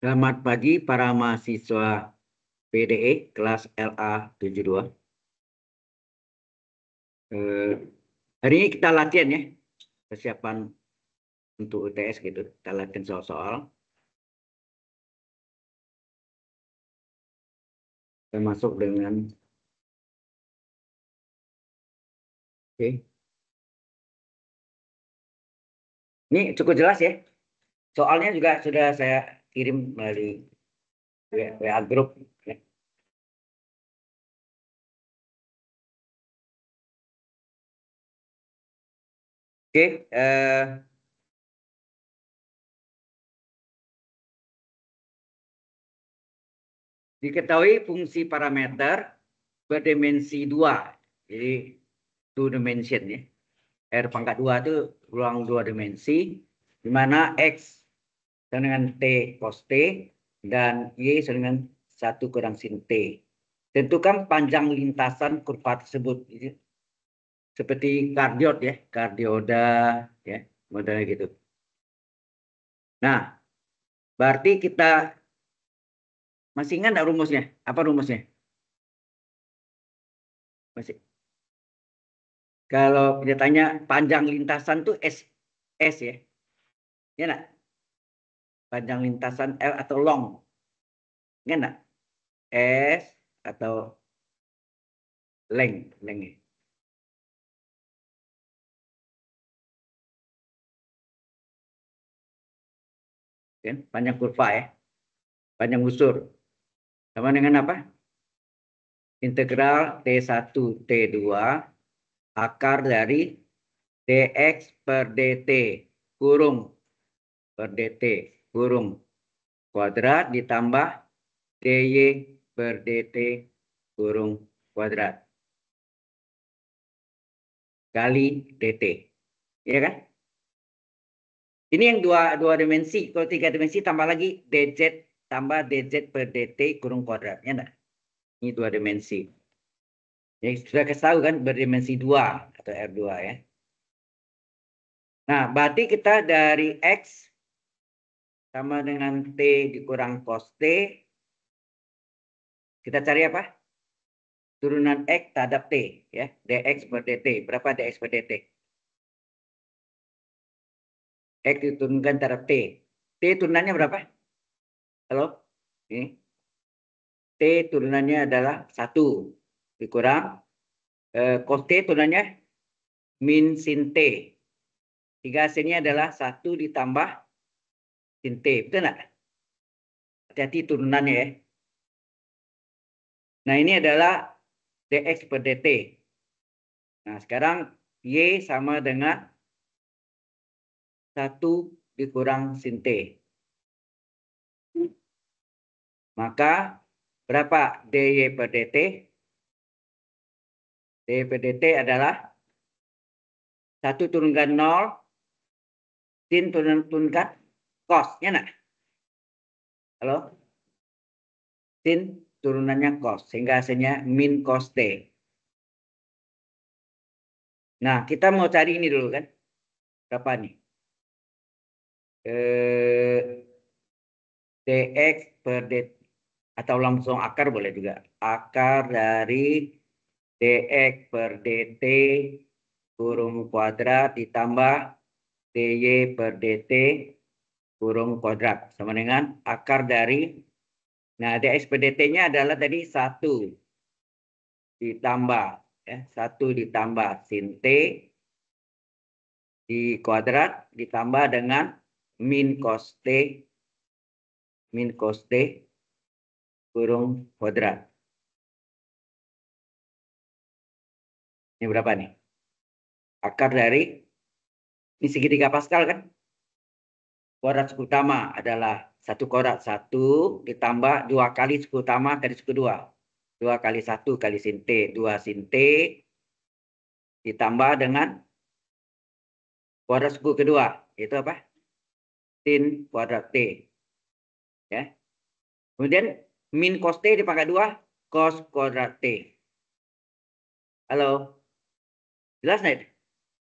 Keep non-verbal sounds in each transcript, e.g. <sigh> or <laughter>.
Selamat pagi para mahasiswa PDE kelas LA72. Eh, hari ini kita latihan ya, persiapan untuk UTS gitu. Kita latihan soal-soal. Kita masuk dengan... Oke. Ini cukup jelas ya. Soalnya juga sudah saya kirim melalui WA group. Oke, okay, uh, eh, diketahui fungsi parameter berdimensi dua, jadi two dimension ya. R pangkat dua itu ruang dua dimensi, di mana X sama dengan T cos T dan Y sama dengan 1 kurang sin T. Tentukan panjang lintasan kurva tersebut. Seperti kardiot ya, kardioda ya, modelnya gitu. Nah, berarti kita masih ingat rumusnya? Apa rumusnya? Masih. Kalau kita tanya panjang lintasan tuh S S ya. Ya nak? panjang lintasan L atau long. Enggak? nggak? S atau length, length. Okay. panjang kurva ya. Panjang busur. Sama dengan apa? Integral T1, T2 akar dari dx per dt kurung per dt kurung kuadrat ditambah dy per dt kurung kuadrat kali dt. Ya kan? Ini yang dua, dua dimensi. Kalau tiga dimensi tambah lagi dz tambah dz per dt kurung kuadrat. Ya enggak? Ini dua dimensi. Ya, sudah kita tahu kan berdimensi dua atau R2 ya. Nah, berarti kita dari X sama dengan T dikurang cos T. Kita cari apa? Turunan X terhadap T. ya Dx per dt. Berapa Dx per dt? X diturunkan terhadap T. T turunannya berapa? Halo? Ini. T turunannya adalah 1. Dikurang. E, cos T turunannya min sin T. Tiga hasilnya adalah 1 ditambah Sinte, betul nggak? Hati-hati turunannya ya. Nah ini adalah dx per dt. Nah sekarang y sama dengan 1 dikurang sin t. Maka berapa dy per dt? dy per dt adalah 1 turunkan 0, sin turun turunkan cos, ya nak? Halo? Sin turunannya cos, sehingga hasilnya min cos T. Nah, kita mau cari ini dulu kan? Berapa nih? Eh, dx per dt atau langsung akar boleh juga. Akar dari dx per dt kurung kuadrat ditambah dy per dt kurung kuadrat sama dengan akar dari nah dx DSPDT-nya adalah tadi satu ditambah ya satu ditambah sin t di kuadrat ditambah dengan min cos t min cos t kurung kuadrat. Ini berapa nih? Akar dari ini segitiga Pascal kan? korat suku utama adalah satu korat satu ditambah dua kali suku utama kali kedua. Dua Dua kali satu kali sinte, dua sinte ditambah dengan kuadrat suku kedua, itu apa? Sin kuadrat T. Ya. Kemudian min cos T dipangkat dua, cos kuadrat T. Halo? Jelas, Ned?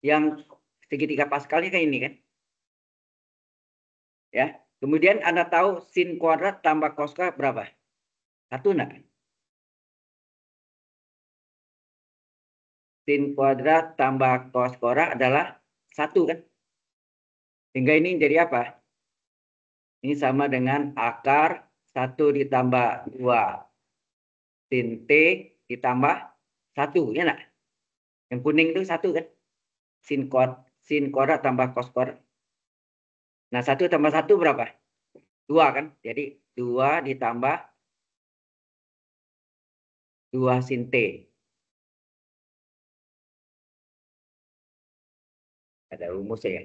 Yang segitiga pascalnya kayak ini, kan? Ya. Kemudian Anda tahu sin kuadrat tambah cos kuadrat berapa? Satu enggak? Sin kuadrat tambah cos kuadrat adalah satu kan? Sehingga ini jadi apa? Ini sama dengan akar satu ditambah dua Sin T ditambah satu Ya nak? Yang kuning itu satu kan? Sin, kuadrat, sin kuadrat tambah cos kuadrat. Nah, satu tambah satu berapa? Dua kan? Jadi dua ditambah dua sin T. Ada rumusnya ya.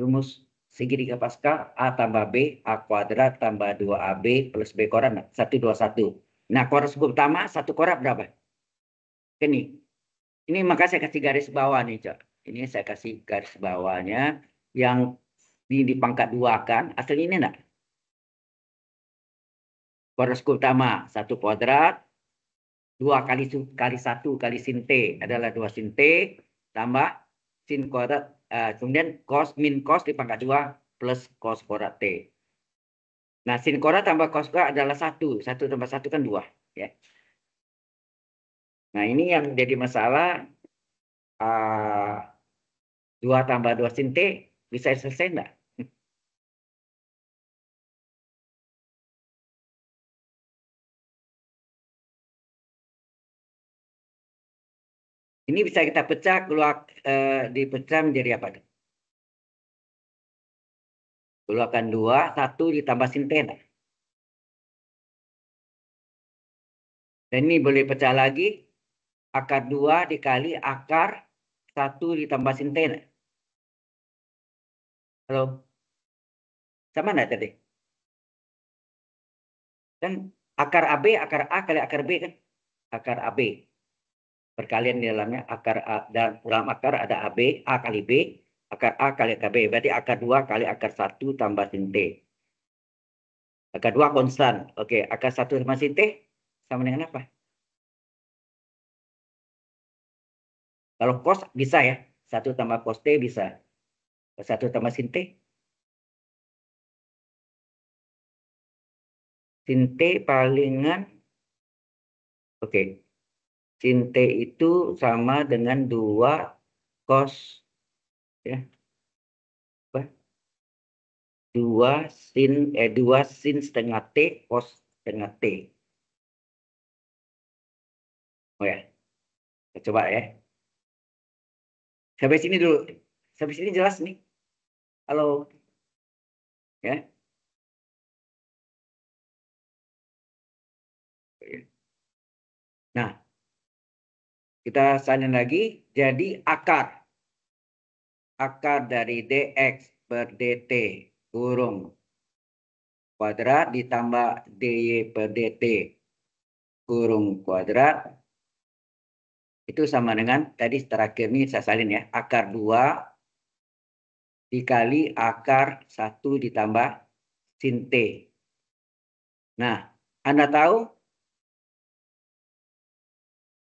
Rumus segitiga pasca A tambah B, A kuadrat tambah dua ab plus B koran satu Nah, koran segi utama, satu koran berapa? ini. Ini maka saya kasih garis bawah nih, Cok. Ini saya kasih garis bawahnya yang di, di pangkat dua kan, aslinya ini enggak? Poros utama satu kuadrat, dua kali kali satu kali sin t adalah dua sin t tambah sin kuadrat, uh, kemudian cos min cos di pangkat dua plus cos kuadrat t. Nah sin kuadrat tambah cos kuadrat adalah satu, satu tambah satu kan dua, ya. Nah ini yang jadi masalah uh, dua tambah dua sinte bisa selesai enggak? Ini bisa kita pecah keluar eh, dipecah menjadi apa? Keluarkan dua, satu ditambah sin Dan ini boleh pecah lagi akar 2 dikali akar 1 ditambah sin sintena. Halo? Sama enggak tadi? Kan akar AB, akar A kali akar B kan? Akar AB. Perkalian di dalamnya akar A, Dan dalam akar ada AB, A kali B, akar A kali akar B. Berarti akar 2 kali akar 1 tambah sin T. Akar 2 konstan. Oke, akar 1 sama sin T sama dengan apa? Kalau cos bisa ya. 1 tambah cos T bisa. 1 tambah sin T. Sin T palingan. Oke. Okay. Sin T itu sama dengan 2 cos. Ya. Apa? 2 sin, eh 2 sin setengah T cos setengah T. Oh ya. Kita coba ya. Sampai sini dulu. Sampai sini jelas nih. Halo. Ya. Nah, kita salin lagi. Jadi akar. Akar dari dx per dt kurung kuadrat ditambah dy per dt kurung kuadrat itu sama dengan tadi terakhir ini saya salin ya akar 2 dikali akar 1 ditambah sin t. Nah, Anda tahu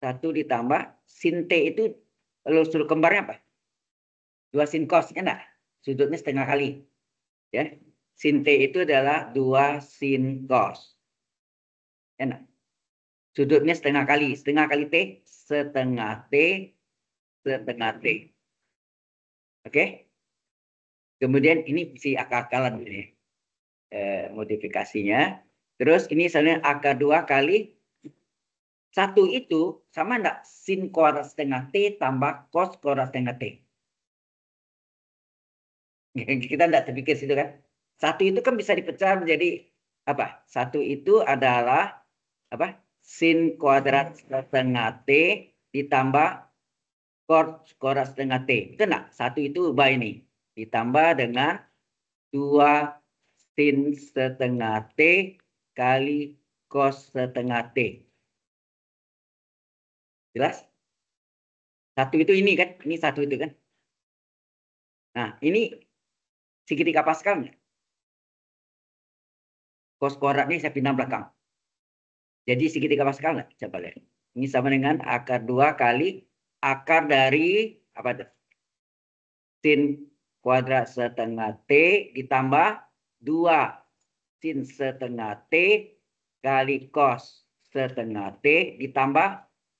1 ditambah sin t itu lalu lusur kembarnya apa? 2 sin cos, ya enggak? Sudutnya setengah kali. Ya. Sin t itu adalah 2 sin cos. Ya Enak? Sudutnya setengah kali. Setengah kali T. Setengah T. Setengah T. Oke. Okay? Kemudian ini si akal-akalan ini. Eh, modifikasinya. Terus ini misalnya akar 2 kali satu itu sama enggak sin kuadrat setengah T tambah cos kuadrat setengah T. <laughs> Kita enggak terpikir situ kan. Satu itu kan bisa dipecah menjadi apa? Satu itu adalah apa? sin kuadrat setengah T ditambah cot kuadrat setengah T. itu Kena, satu itu ubah ini. Ditambah dengan 2 sin setengah T kali cos setengah T. Jelas? Satu itu ini kan, ini satu itu kan. Nah, ini segitiga Pascal nggak? Cos kuadratnya saya pindah belakang. Jadi segitiga Pascal nggak? Coba lihat. Ini sama dengan akar dua kali akar dari apa tuh? Sin kuadrat setengah T ditambah dua sin setengah T kali cos setengah T ditambah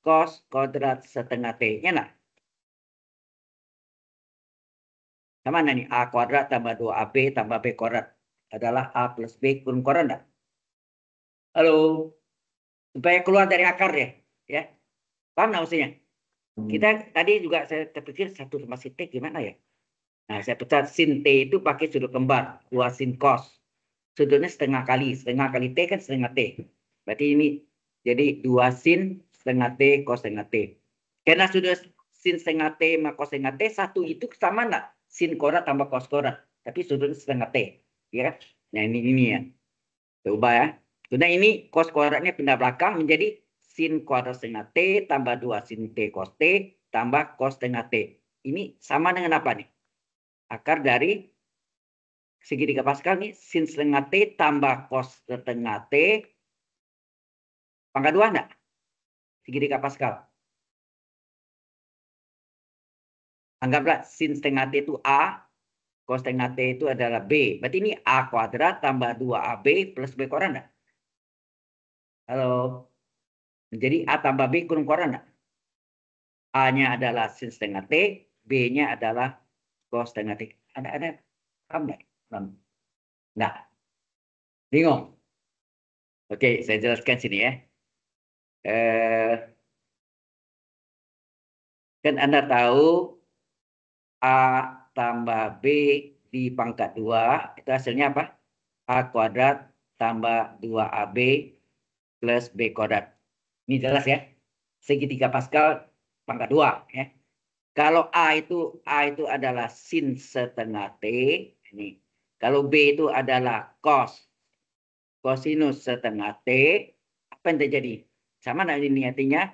cos kuadrat setengah T. Ya Mana Sama nih, A kuadrat tambah dua ab tambah B kuadrat. Adalah A plus B kurung kuadrat. Halo? supaya keluar dari akar ya ya paham nggak maksudnya hmm. kita tadi juga saya terpikir satu sama sinte gimana ya nah saya pecat sinte itu pakai sudut kembar dua sin cos sudutnya setengah kali setengah kali t kan setengah t berarti ini jadi dua sin setengah t cos setengah t karena sudah sin setengah t sama cos setengah t satu itu sama nggak sin kora tambah cos kora tapi sudutnya setengah t ya kan nah ini ini ya coba ya karena ini cos kuadratnya pindah belakang menjadi sin kuadrat setengah T tambah 2 sin T cos T tambah cos setengah T. Ini sama dengan apa nih? Akar dari segitiga Pascal nih sin setengah T tambah cos setengah T pangkat 2 enggak? Segitiga Pascal. Anggaplah sin setengah T itu A, cos setengah T itu adalah B. Berarti ini A kuadrat tambah 2AB plus B kuadrat enggak? Halo. Jadi A tambah B kurung koran A-nya adalah sin setengah T, B-nya adalah cos setengah T. Ada ada paham nggak? Nah, bingung. Oke, saya jelaskan sini ya. Eh, kan Anda tahu A tambah B di pangkat 2, itu hasilnya apa? A kuadrat tambah 2AB plus B kuadrat. Ini jelas ya. Segitiga Pascal pangkat 2 ya. Kalau A itu A itu adalah sin setengah T. Ini. Kalau B itu adalah cos cosinus setengah T. Apa yang terjadi? Sama nah ini artinya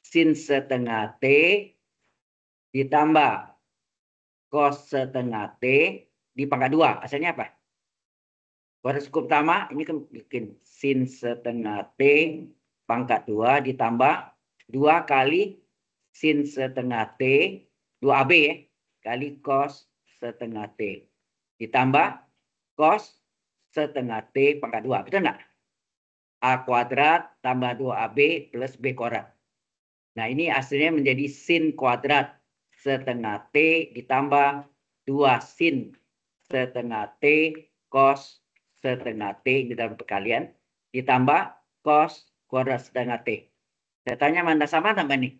sin setengah T ditambah cos setengah T di pangkat 2. Hasilnya apa? Baris hukum utama ini kan bikin sin setengah T pangkat dua ditambah dua kali sin setengah T dua ab ya kali cos setengah T ditambah cos setengah T pangkat dua Betul enggak? A kuadrat tambah dua ab plus B kuadrat. Nah ini hasilnya menjadi sin kuadrat setengah T ditambah dua sin setengah T cos setengah T di dalam perkalian. Ditambah cos kuadrat setengah T. Saya tanya mana sama tambah nih?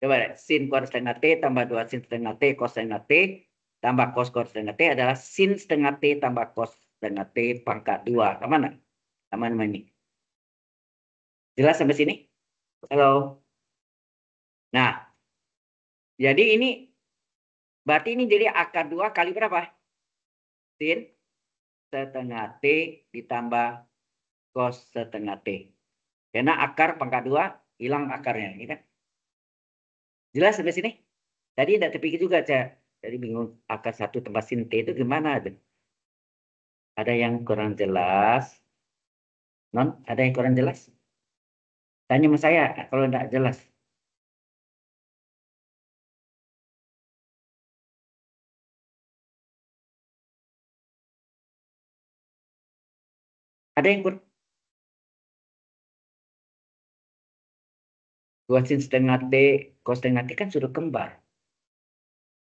Coba deh, Sin kuadrat setengah T tambah 2 sin setengah T cos setengah T tambah cos kuadrat setengah T adalah sin setengah T tambah cos setengah T pangkat 2. Sama mana? Sama nama ini. Jelas sampai sini? Halo. Nah, jadi ini berarti ini jadi akar 2 kali berapa? Sin setengah T ditambah cos setengah T. Karena akar pangkat dua hilang akarnya. Ini ya kan? Jelas sampai sini? Tadi tidak terpikir juga, Cak. Tadi bingung akar satu tempat sin T itu gimana? Ada yang kurang jelas? Non, ada yang kurang jelas? Tanya sama saya kalau tidak jelas. Ada yang ber dua sin setengah t cos setengah t kan sudah kembar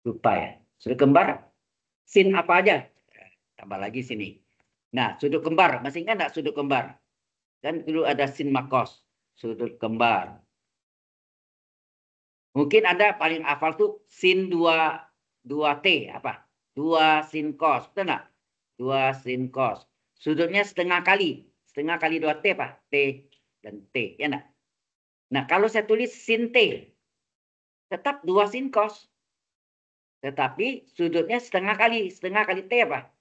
lupa ya sudah kembar sin apa aja tambah lagi sini nah sudut kembar masih ingat nggak sudut kembar kan dulu ada sin makos sudut kembar mungkin ada paling hafal tuh sin 2 2 t apa dua sin kos betul nggak 2 sin kos. Sudutnya setengah kali. Setengah kali 2T, Pak. T dan T, ya enggak? Nah, kalau saya tulis sin T, tetap 2 sin cos. Tetapi sudutnya setengah kali. Setengah kali T, apa?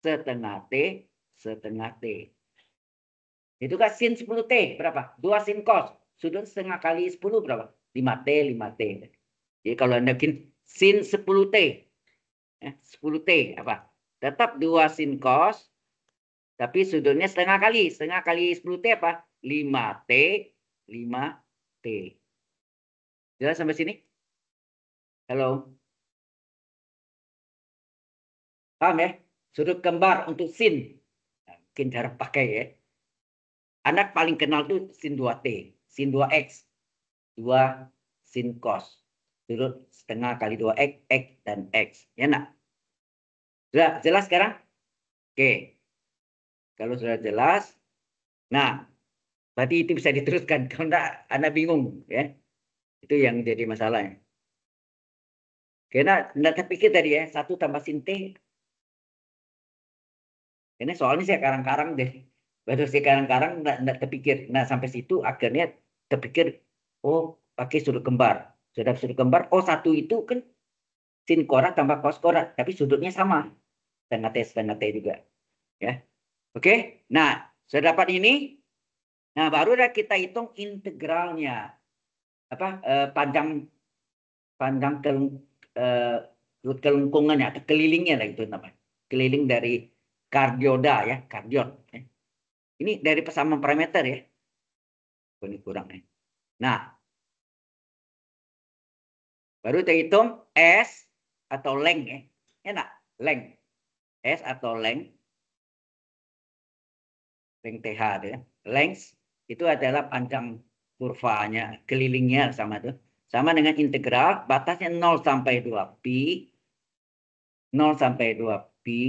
Setengah T, setengah T. Itu kan sin 10T berapa? 2 sin cos. Sudut setengah kali 10 berapa? 5T, 5T. Jadi kalau Anda bikin sin 10T. Eh, 10T apa? Tetap 2 sin cos tapi sudutnya setengah kali. Setengah kali 10T apa? 5T, 5T. Jelas sampai sini? Halo? Paham ya? Sudut kembar untuk sin. Nah, mungkin jarang pakai ya. Anak paling kenal tuh sin 2T, sin 2X, 2 sin cos. Sudut setengah kali 2X, X dan X. Ya nak? Jelas, jelas sekarang? Oke. Kalau sudah jelas, nah berarti itu bisa diteruskan. Kalau tidak, Anda bingung ya. Itu yang jadi masalah. Ya. Karena Anda terpikir tadi ya, satu tambah sin T. Ini soalnya saya karang-karang deh. Baru saya karang-karang enggak terpikir. Nah sampai situ akhirnya terpikir, oh pakai sudut kembar. Sudah sudut kembar, oh satu itu kan sin korat tambah kos korat. Tapi sudutnya sama. Setengah T, setengah T juga. Ya, Oke, nah sudah dapat ini. Nah baru kita hitung integralnya apa eh, panjang panjang ke, eh, atau kelilingnya lah itu namanya keliling dari kardioda ya kardion ini dari persamaan parameter ya ini kurang nih nah baru kita hitung s atau length ya enak length s atau length length TH ya. Length itu adalah panjang kurvanya, kelilingnya sama tuh. Sama dengan integral, batasnya 0 sampai 2 pi 0 sampai 2 pi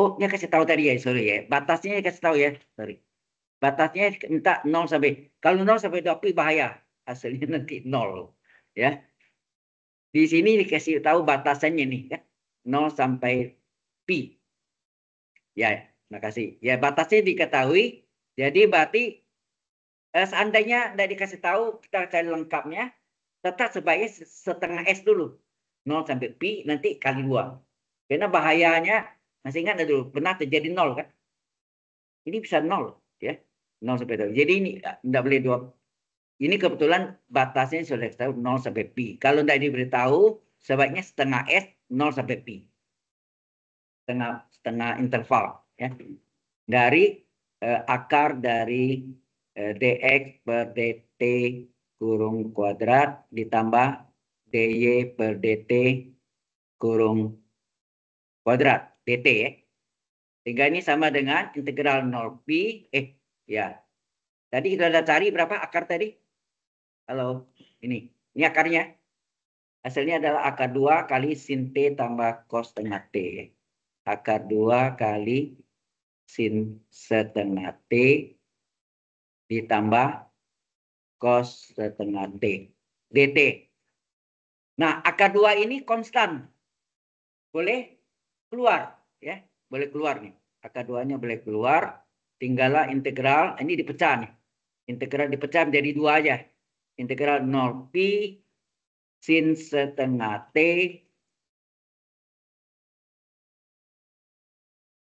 Oh, dia kasih tahu tadi ya, sorry ya. Batasnya dia kasih tahu ya, sorry. Batasnya minta 0 sampai, kalau 0 sampai 2 pi bahaya. Hasilnya nanti 0. Ya. Di sini dikasih tahu batasannya nih Ya. 0 sampai pi. Ya, kasih. Ya, batasnya diketahui. Jadi berarti eh, seandainya tidak dikasih tahu, kita cari lengkapnya. Tetap sebaiknya setengah S dulu. 0 sampai pi nanti kali 2. Karena bahayanya, masih ingat dulu, pernah terjadi 0 kan? Ini bisa 0, ya. 0 sampai 2. Jadi ini eh, tidak boleh dua. Ini kebetulan batasnya sudah tahu 0 sampai pi. Kalau tidak diberitahu, sebaiknya setengah S 0 sampai pi setengah setengah interval ya dari eh, akar dari eh, dx per dt kurung kuadrat ditambah dy per dt kurung kuadrat dt ya sehingga ini sama dengan integral 0 pi eh ya tadi kita udah cari berapa akar tadi halo ini ini akarnya hasilnya adalah akar 2 kali sin t tambah cos tengah t ya akar 2 kali sin setengah T ditambah cos setengah T. DT. Nah, akar 2 ini konstan. Boleh keluar. ya Boleh keluar nih. Akar 2-nya boleh keluar. Tinggallah integral. Nah, ini dipecah nih. Integral dipecah menjadi dua aja. Integral 0 pi sin setengah T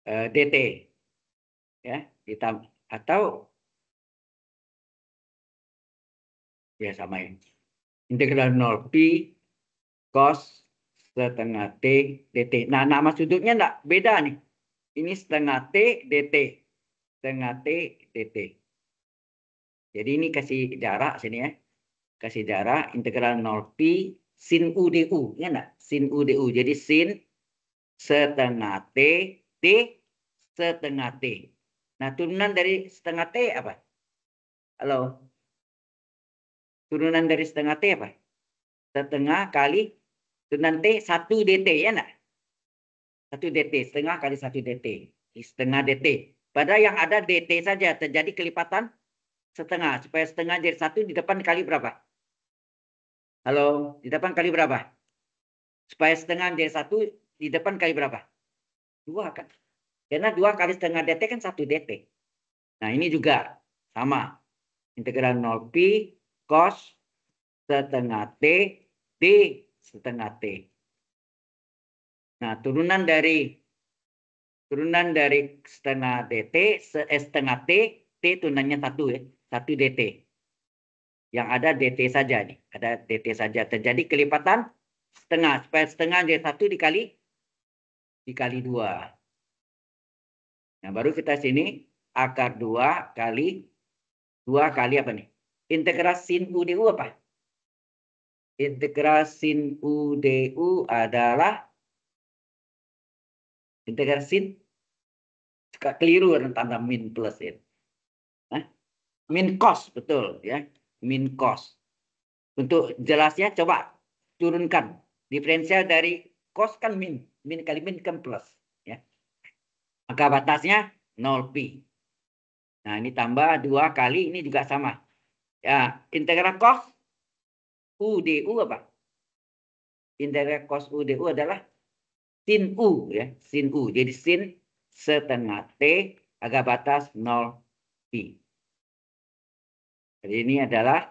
Eh, DT ya ditambah atau ya sama ini ya. integral 0 pi cos setengah t dt. Nah nama sudutnya enggak beda nih. Ini setengah t dt, setengah t dt. Jadi ini kasih jarak sini ya. Kasih jarak integral 0 pi sin u du, ya enggak? Sin u du. Jadi sin setengah t D setengah T. Nah, turunan dari setengah T apa? Halo? Turunan dari setengah T apa? Setengah kali turunan T 1 DT, ya enggak? 1 DT, setengah kali 1 DT. Setengah DT. padahal yang ada DT saja, terjadi kelipatan setengah. Supaya setengah jadi satu di depan kali berapa? Halo, di depan kali berapa? Supaya setengah jadi satu di depan kali berapa? Dua kan. Karena dua kali setengah DT kan satu DT. Nah ini juga sama. Integral 0 pi cos setengah T D setengah T. Nah turunan dari turunan dari setengah DT eh, setengah T T turunannya satu ya satu DT yang ada DT saja nih ada DT saja terjadi kelipatan setengah supaya setengah jadi satu dikali dikali 2. Nah, baru kita sini akar dua kali dua kali apa nih? Integrasi sin U DU apa? Integrasi sin U DU adalah integrasi. sin suka keliru tanda min plus ya. Nah, Min cos betul ya. Min cos. Untuk jelasnya coba turunkan diferensial dari cos kan min min kali min kan plus ya. maka batasnya 0pi. Nah, ini tambah dua kali ini juga sama. Ya, integral cos u du apa? Integral cos u du adalah sin u ya, sin u. Jadi sin setengah t agak batas 0 pi. Jadi ini adalah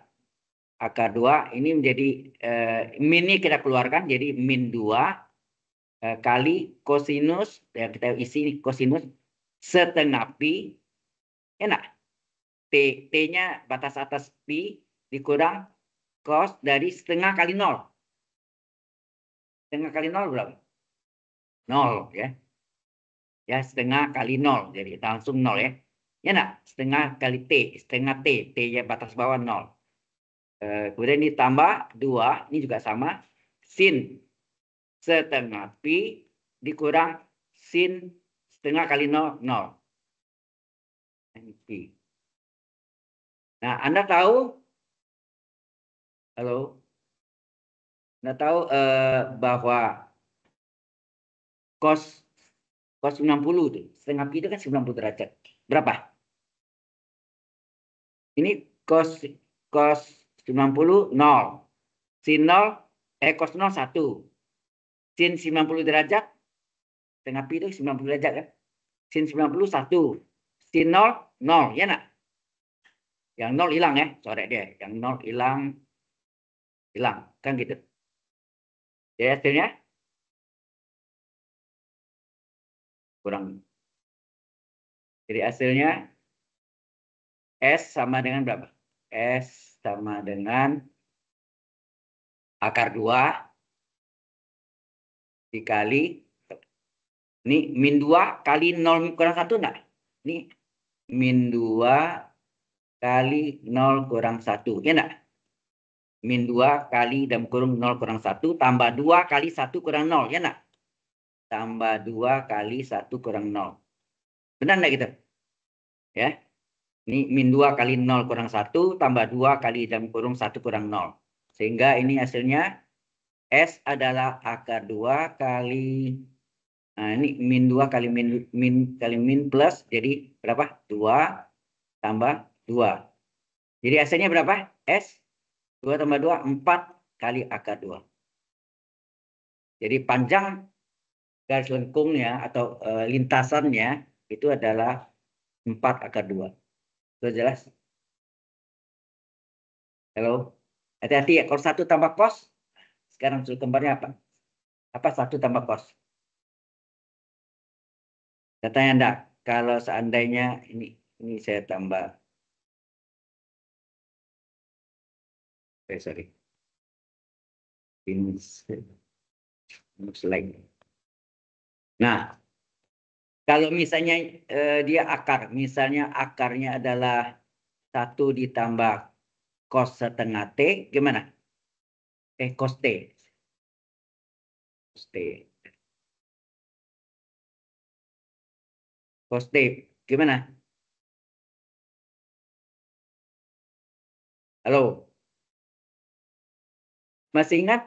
akar 2 ini menjadi eh, min ini kita keluarkan jadi min 2 Eh, kali kosinus ya kita isi kosinus setengah pi enak t t-nya batas atas pi dikurang cos dari setengah kali nol setengah kali nol berapa nol ya ya setengah kali nol jadi kita langsung nol ya ya nak setengah kali t setengah t t nya batas bawah nol eh, kemudian ditambah dua ini juga sama sin setengah pi dikurang sin setengah kali 0, 0. Nah, Anda tahu, halo, Anda tahu eh, bahwa cos, cos 90 itu, setengah pi itu kan 90 derajat. Berapa? Ini cos, cos 90, 0. Sin 0, eh cos 0, 1 Sin 90 derajat, setengah pi itu 90 derajat kan? Sin 90 satu, sin 0 0 ya nak? Yang 0 hilang ya, coret dia. Yang 0 hilang, hilang kan gitu. Jadi ya, hasilnya kurang. Jadi hasilnya S sama dengan berapa? S sama dengan akar 2 dikali ini min 2 kali 0 kurang 1 enggak? Ini min 2 kali 0 kurang 1. Ya enggak? Min 2 kali dalam kurung 0 kurang 1 tambah 2 kali 1 kurang 0. Ya enggak? Tambah 2 kali 1 kurang 0. Benar enggak gitu? Ya. Ini min 2 kali 0 kurang 1 tambah 2 kali dalam kurung 1 kurang 0. Sehingga ini hasilnya S adalah akar 2 kali nah ini min 2 kali min, min kali min plus jadi berapa? 2 tambah 2. Jadi hasilnya berapa? S 2 tambah 2 4 kali akar 2. Jadi panjang garis lengkungnya atau e, lintasannya itu adalah 4 akar 2. Sudah jelas? Halo? Hati-hati ya, kalau 1 tambah kos, sekarang sudut kembarnya apa? Apa satu tambah kos? Katanya enggak. Kalau seandainya ini ini saya tambah. Eh, sorry. Ini slide. Nah, kalau misalnya eh, dia akar, misalnya akarnya adalah satu ditambah kos setengah t, gimana? Eh, cos t positif. Positif. Gimana? Halo. Masih ingat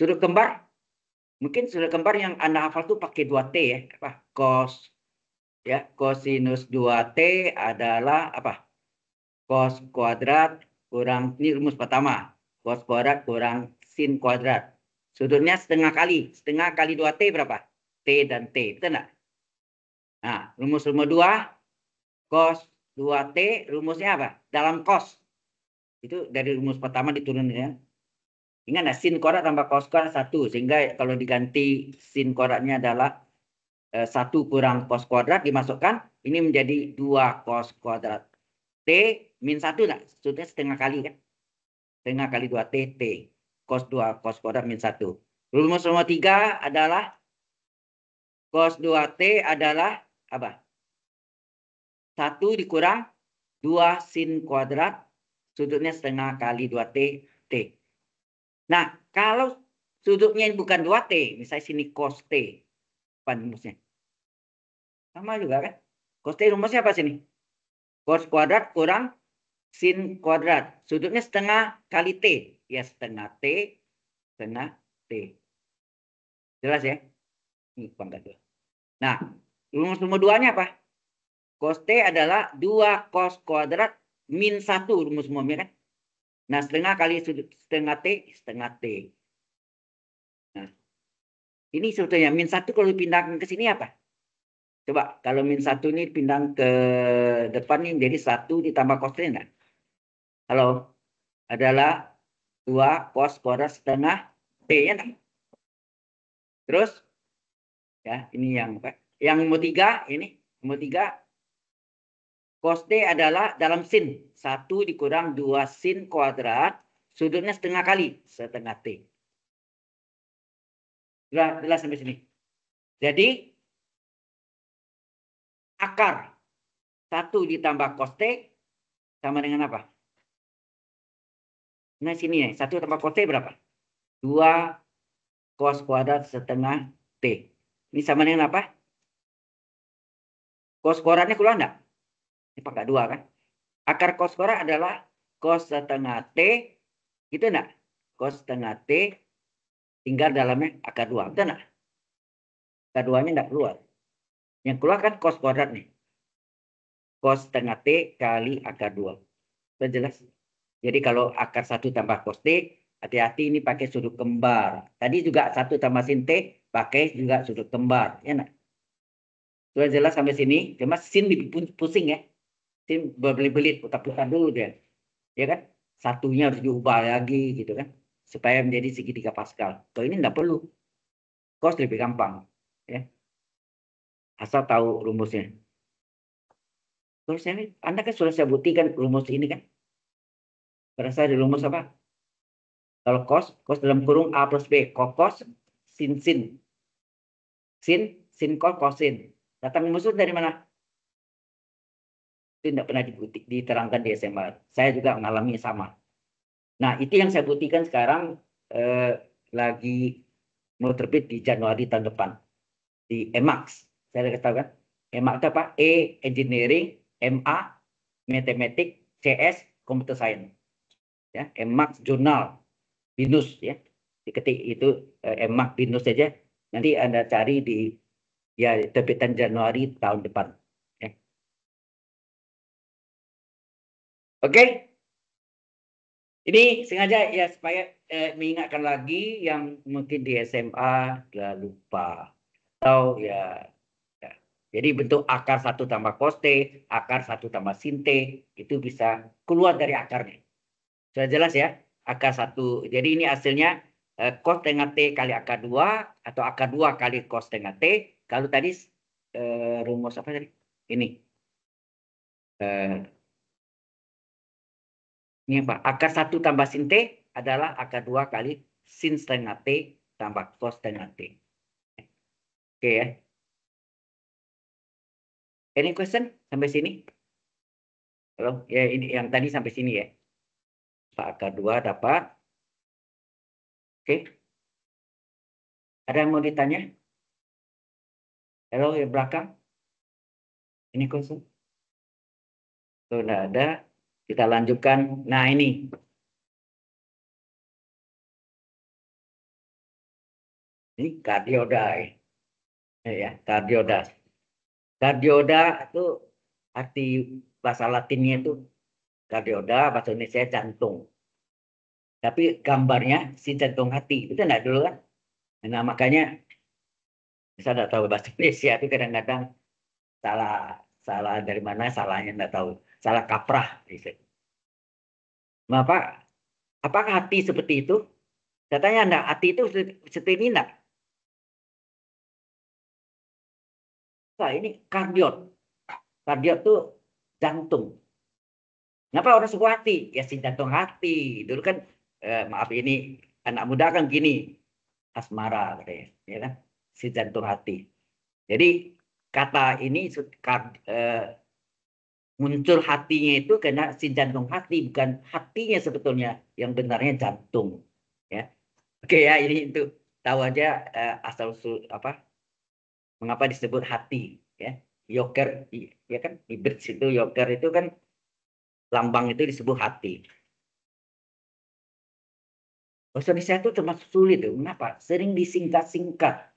sudut kembar? Mungkin sudut kembar yang Anda hafal tuh pakai 2T ya, apa? Cos ya, kosinus 2T adalah apa? Cos kuadrat kurang ini rumus pertama. Cos kuadrat kurang sin kuadrat Sudutnya setengah kali. Setengah kali 2T berapa? T dan T. Betul enggak? Nah, rumus rumah 2, cos 2T, rumusnya apa? Dalam cos. Itu dari rumus pertama diturunkan ya. Ingat sin korat tambah cos kuadrat 1. Sehingga kalau diganti sin koratnya adalah eh, satu kurang cos kuadrat dimasukkan. Ini menjadi dua cos kuadrat. T min satu lah Sudah setengah kali kan? Setengah kali dua T, T cos 2 cos kuadrat min 1. Rumus nomor 3 adalah cos 2t adalah apa? 1 dikurang 2 sin kuadrat sudutnya setengah kali 2t t. Nah, kalau sudutnya ini bukan 2t, misalnya sini cos t depan rumusnya. Sama juga kan? Cos t rumusnya apa sini? Cos kuadrat kurang sin kuadrat. Sudutnya setengah kali T. Ya setengah T, setengah T. Jelas ya? Ini pangkat dua. Nah, rumus nomor nya apa? Cos T adalah 2 cos kuadrat min 1 rumus umumnya kan? Nah, setengah kali sudut setengah T, setengah T. Nah, ini sebetulnya min 1 kalau dipindahkan ke sini apa? Coba, kalau min 1 ini pindah ke depan ini jadi 1 ditambah cos T enggak? Halo, adalah dua cos kuadrat setengah t. ya. Kan? Terus ya, ini yang apa? Yang mau tiga ini, mau tiga cos t adalah dalam sin satu dikurang dua sin kuadrat, sudutnya setengah kali, setengah T. Sudah jelas sampai sini. Jadi akar satu ditambah cos T sama dengan apa? Nah sini nih, ya. satu tambah cos T berapa? 2 cos kuadrat setengah T. Ini sama dengan apa? Cos kuadratnya keluar enggak? Ini pakai 2 kan? Akar cos kuadrat adalah cos setengah T. Gitu enggak? Cos setengah T tinggal dalamnya akar 2. Betul enggak? Akar 2-nya enggak keluar. Yang keluar kan cos kuadrat nih. Cos setengah T kali akar 2. Sudah jelas? Jadi kalau akar satu tambah kostik, hati-hati ini pakai sudut kembar. Tadi juga satu tambah sin T, pakai juga sudut kembar. Ya, nah? Sudah jelas sampai sini, cuma sin pusing ya. Sin berbelit-belit, putar-putar dulu dia. Ya kan? Satunya harus diubah lagi gitu kan. Supaya menjadi segitiga Pascal. Kalau ini tidak perlu. Kos lebih gampang. Ya. Asal tahu rumusnya. Terus ini, Anda kan sudah saya buktikan rumus ini kan berasal di rumus apa? Kalau cos, cos dalam kurung A plus B. Kokos, sin, sin. Sin, sin, cos, kosin. Datang musuh dari mana? Itu tidak pernah dibutik, diterangkan di SMA. Saya juga mengalami sama. Nah, itu yang saya buktikan sekarang eh, lagi mau terbit di Januari tahun depan. Di EMAX. Saya sudah ketahuan. EMAX apa? E, Engineering, MA, Matematik, CS, Computer Science ya emak jurnal binus ya diketik itu eh, emak binus saja nanti anda cari di ya terbitan Januari tahun depan ya. oke okay? ini sengaja ya supaya eh, mengingatkan lagi yang mungkin di SMA sudah lupa atau ya, ya jadi bentuk akar satu tambah koste, akar satu tambah sinte, itu bisa keluar dari akarnya. Sudah jelas ya, akar satu Jadi ini hasilnya eh, cos tengah T kali akar dua atau akar dua kali cos tengah T. Kalau tadi eh, rumus apa tadi? Ini. Eh, ini apa? akar satu tambah sin T adalah akar dua kali sin setengah T tambah cos tengah T. Oke ya. Any question sampai sini? Halo, ya ini yang tadi sampai sini ya maka dua dapat. Oke. Ada yang mau ditanya? Halo, di belakang. Ini kosong. sudah ada, kita lanjutkan. Nah, ini. Ini eh Ya, kardioda. Kardioda itu arti bahasa latinnya itu kardioda bahasa Indonesia jantung tapi gambarnya si jantung hati itu enggak dulu kan nah makanya saya enggak tahu bahasa <laughs> Indonesia itu kadang-kadang salah salah dari mana salahnya enggak tahu salah kaprah Maaf nah, Bapak, apakah hati seperti itu? Katanya enggak, hati itu seperti ini enggak. Nah, ini kardiot. Kardiot itu jantung. Kenapa orang suku hati? Ya si jantung hati. Dulu kan eh, maaf ini anak muda kan gini asmara katanya, ya kan? Si jantung hati. Jadi kata ini eh, muncul hatinya itu karena si jantung hati bukan hatinya sebetulnya yang benarnya jantung ya oke ya ini itu tahu aja eh, asal usul apa mengapa disebut hati ya yoker ya kan ibrit situ itu yoker itu kan lambang itu disebut hati. Bahasa Indonesia itu termasuk sulit. Tuh. Kenapa? Sering disingkat-singkat.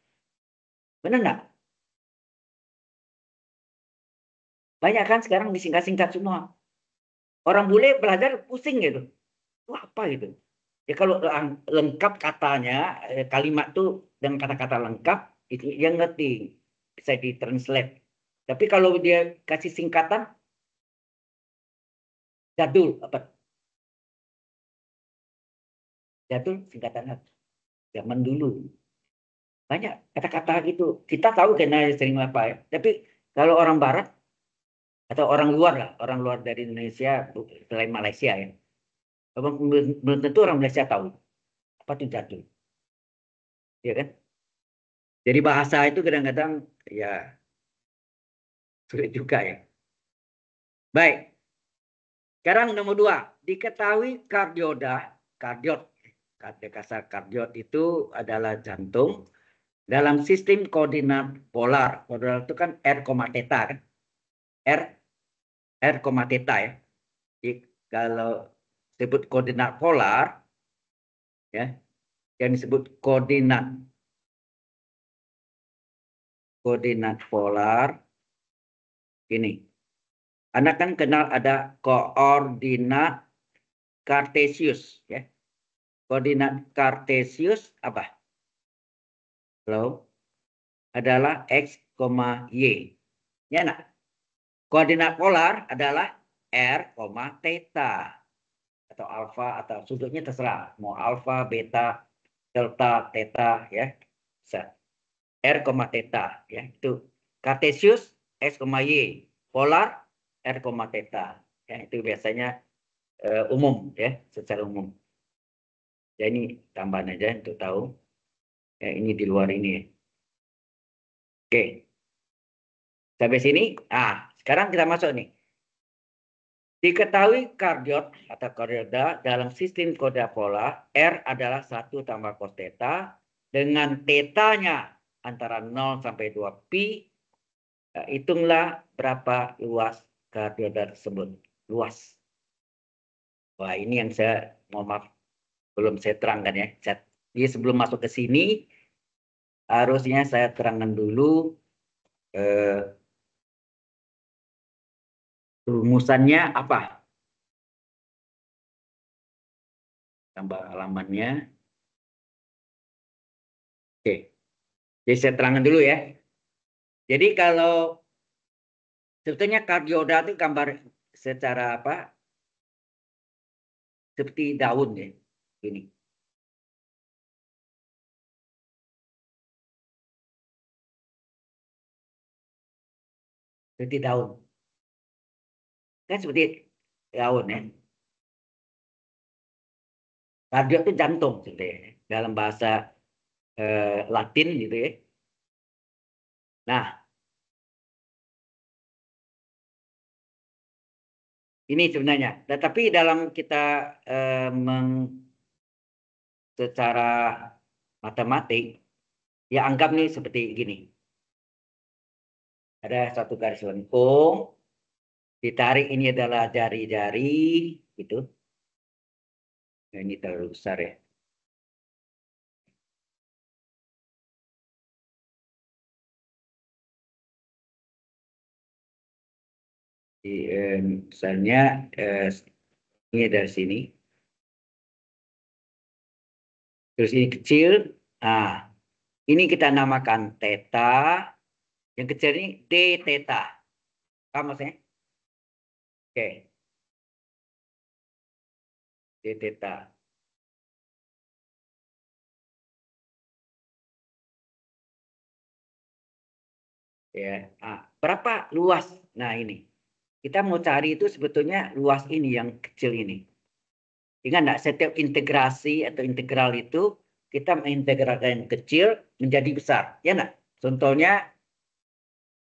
Benar nggak? Banyak kan sekarang disingkat-singkat semua. Orang bule belajar pusing gitu. Itu apa gitu? Ya kalau lengkap katanya, eh, kalimat tuh dengan kata-kata lengkap, itu dia ngerti. Bisa ditranslate. Tapi kalau dia kasih singkatan, Jadul apa? Jadul singkatannya Zaman dulu. Banyak kata-kata gitu. Kita tahu kenanya sering apa ya. Tapi kalau orang barat atau orang luar lah, orang luar dari Indonesia selain Malaysia ya. Belum tentu orang Malaysia tahu apa itu jadul. Ya kan? Jadi bahasa itu kadang-kadang ya sulit juga ya. Baik, sekarang nomor dua, diketahui kardioda, kardiot, kata kasar kardiot itu adalah jantung dalam sistem koordinat polar. Polar itu kan R, teta kan? R, R, teta ya. Jadi, kalau disebut koordinat polar, ya, yang disebut koordinat koordinat polar ini anda kan kenal ada koordinat kartesius ya. Koordinat kartesius apa? Halo? Adalah X, Y. Ya nak? Koordinat polar adalah R, theta. Atau alfa atau sudutnya terserah. Mau alfa, beta, delta, theta ya. Bisa. R, theta ya. Itu kartesius X, Y. Polar r, theta. Ya, itu biasanya uh, umum ya, secara umum. Ya ini tambahan aja untuk tahu. Ya, ini di luar ini. Oke. Sampai sini. Ah, sekarang kita masuk nih. Diketahui kardiot atau kardioda dalam sistem kode pola R adalah satu tambah cos theta dengan tetanya antara 0 sampai 2 pi nah, hitunglah berapa luas kardiota tersebut luas. Wah ini yang saya mau maaf belum saya terangkan ya. chat. Jadi sebelum masuk ke sini harusnya saya terangkan dulu eh, rumusannya apa? Tambah halamannya. Oke. Jadi saya terangkan dulu ya. Jadi kalau Sebetulnya kardioda itu gambar secara apa? Seperti daun ya, ini. Seperti daun. Kan seperti daun ya. Kardio itu jantung ya dalam bahasa eh, Latin gitu ya. Nah, ini sebenarnya. Tetapi nah, dalam kita eh, meng, secara matematik, ya anggap nih seperti gini. Ada satu garis lengkung, ditarik ini adalah jari-jari, gitu. ini terlalu besar ya. misalnya eh, ini dari sini terus ini kecil ah ini kita namakan theta yang kecil ini d theta paham maksudnya oke d theta ya ah, berapa luas nah ini kita mau cari itu sebetulnya luas ini yang kecil ini. Ingat nggak setiap integrasi atau integral itu kita mengintegralkan yang kecil menjadi besar, ya nggak? Contohnya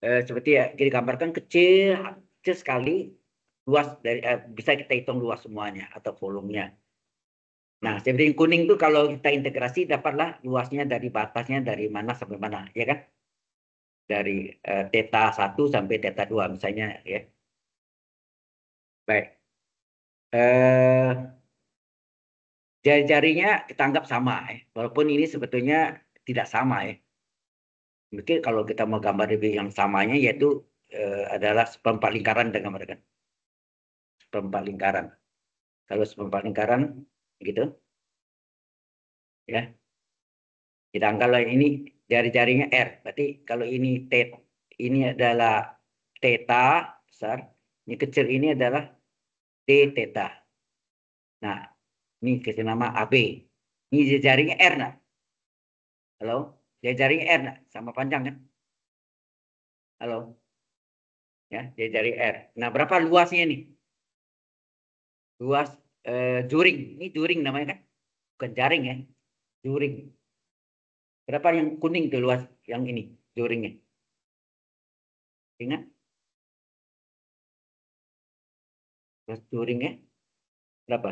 eh, seperti ya gambarkan kecil, kecil sekali, luas dari eh, bisa kita hitung luas semuanya atau volumenya. Nah, seperti yang kuning itu kalau kita integrasi dapatlah luasnya dari batasnya dari mana sampai mana, ya kan? Dari eh, theta 1 sampai theta 2 misalnya ya. Baik. Eh, jari-jarinya kita anggap sama, ya. walaupun ini sebetulnya tidak sama ya. Mungkin kalau kita mau gambar lebih yang samanya yaitu eh, adalah seperempat lingkaran dengan mereka. Seperempat lingkaran. Kalau seperempat lingkaran, gitu. Ya. Kita anggaplah ini jari-jarinya R. Berarti kalau ini T, ini adalah teta besar, ini kecil ini adalah T theta. Nah, ini kasih nama AB. Ini jejaringnya R, nak, Halo? Jejaringnya R, nak, Sama panjang, kan? Halo? Ya, jejaring R. Nah, berapa luasnya ini? Luas eh, juring. Ini juring namanya, kan? Bukan jaring, ya. Juring. Berapa yang kuning itu luas yang ini, juringnya? Ingat? gas Turing ya berapa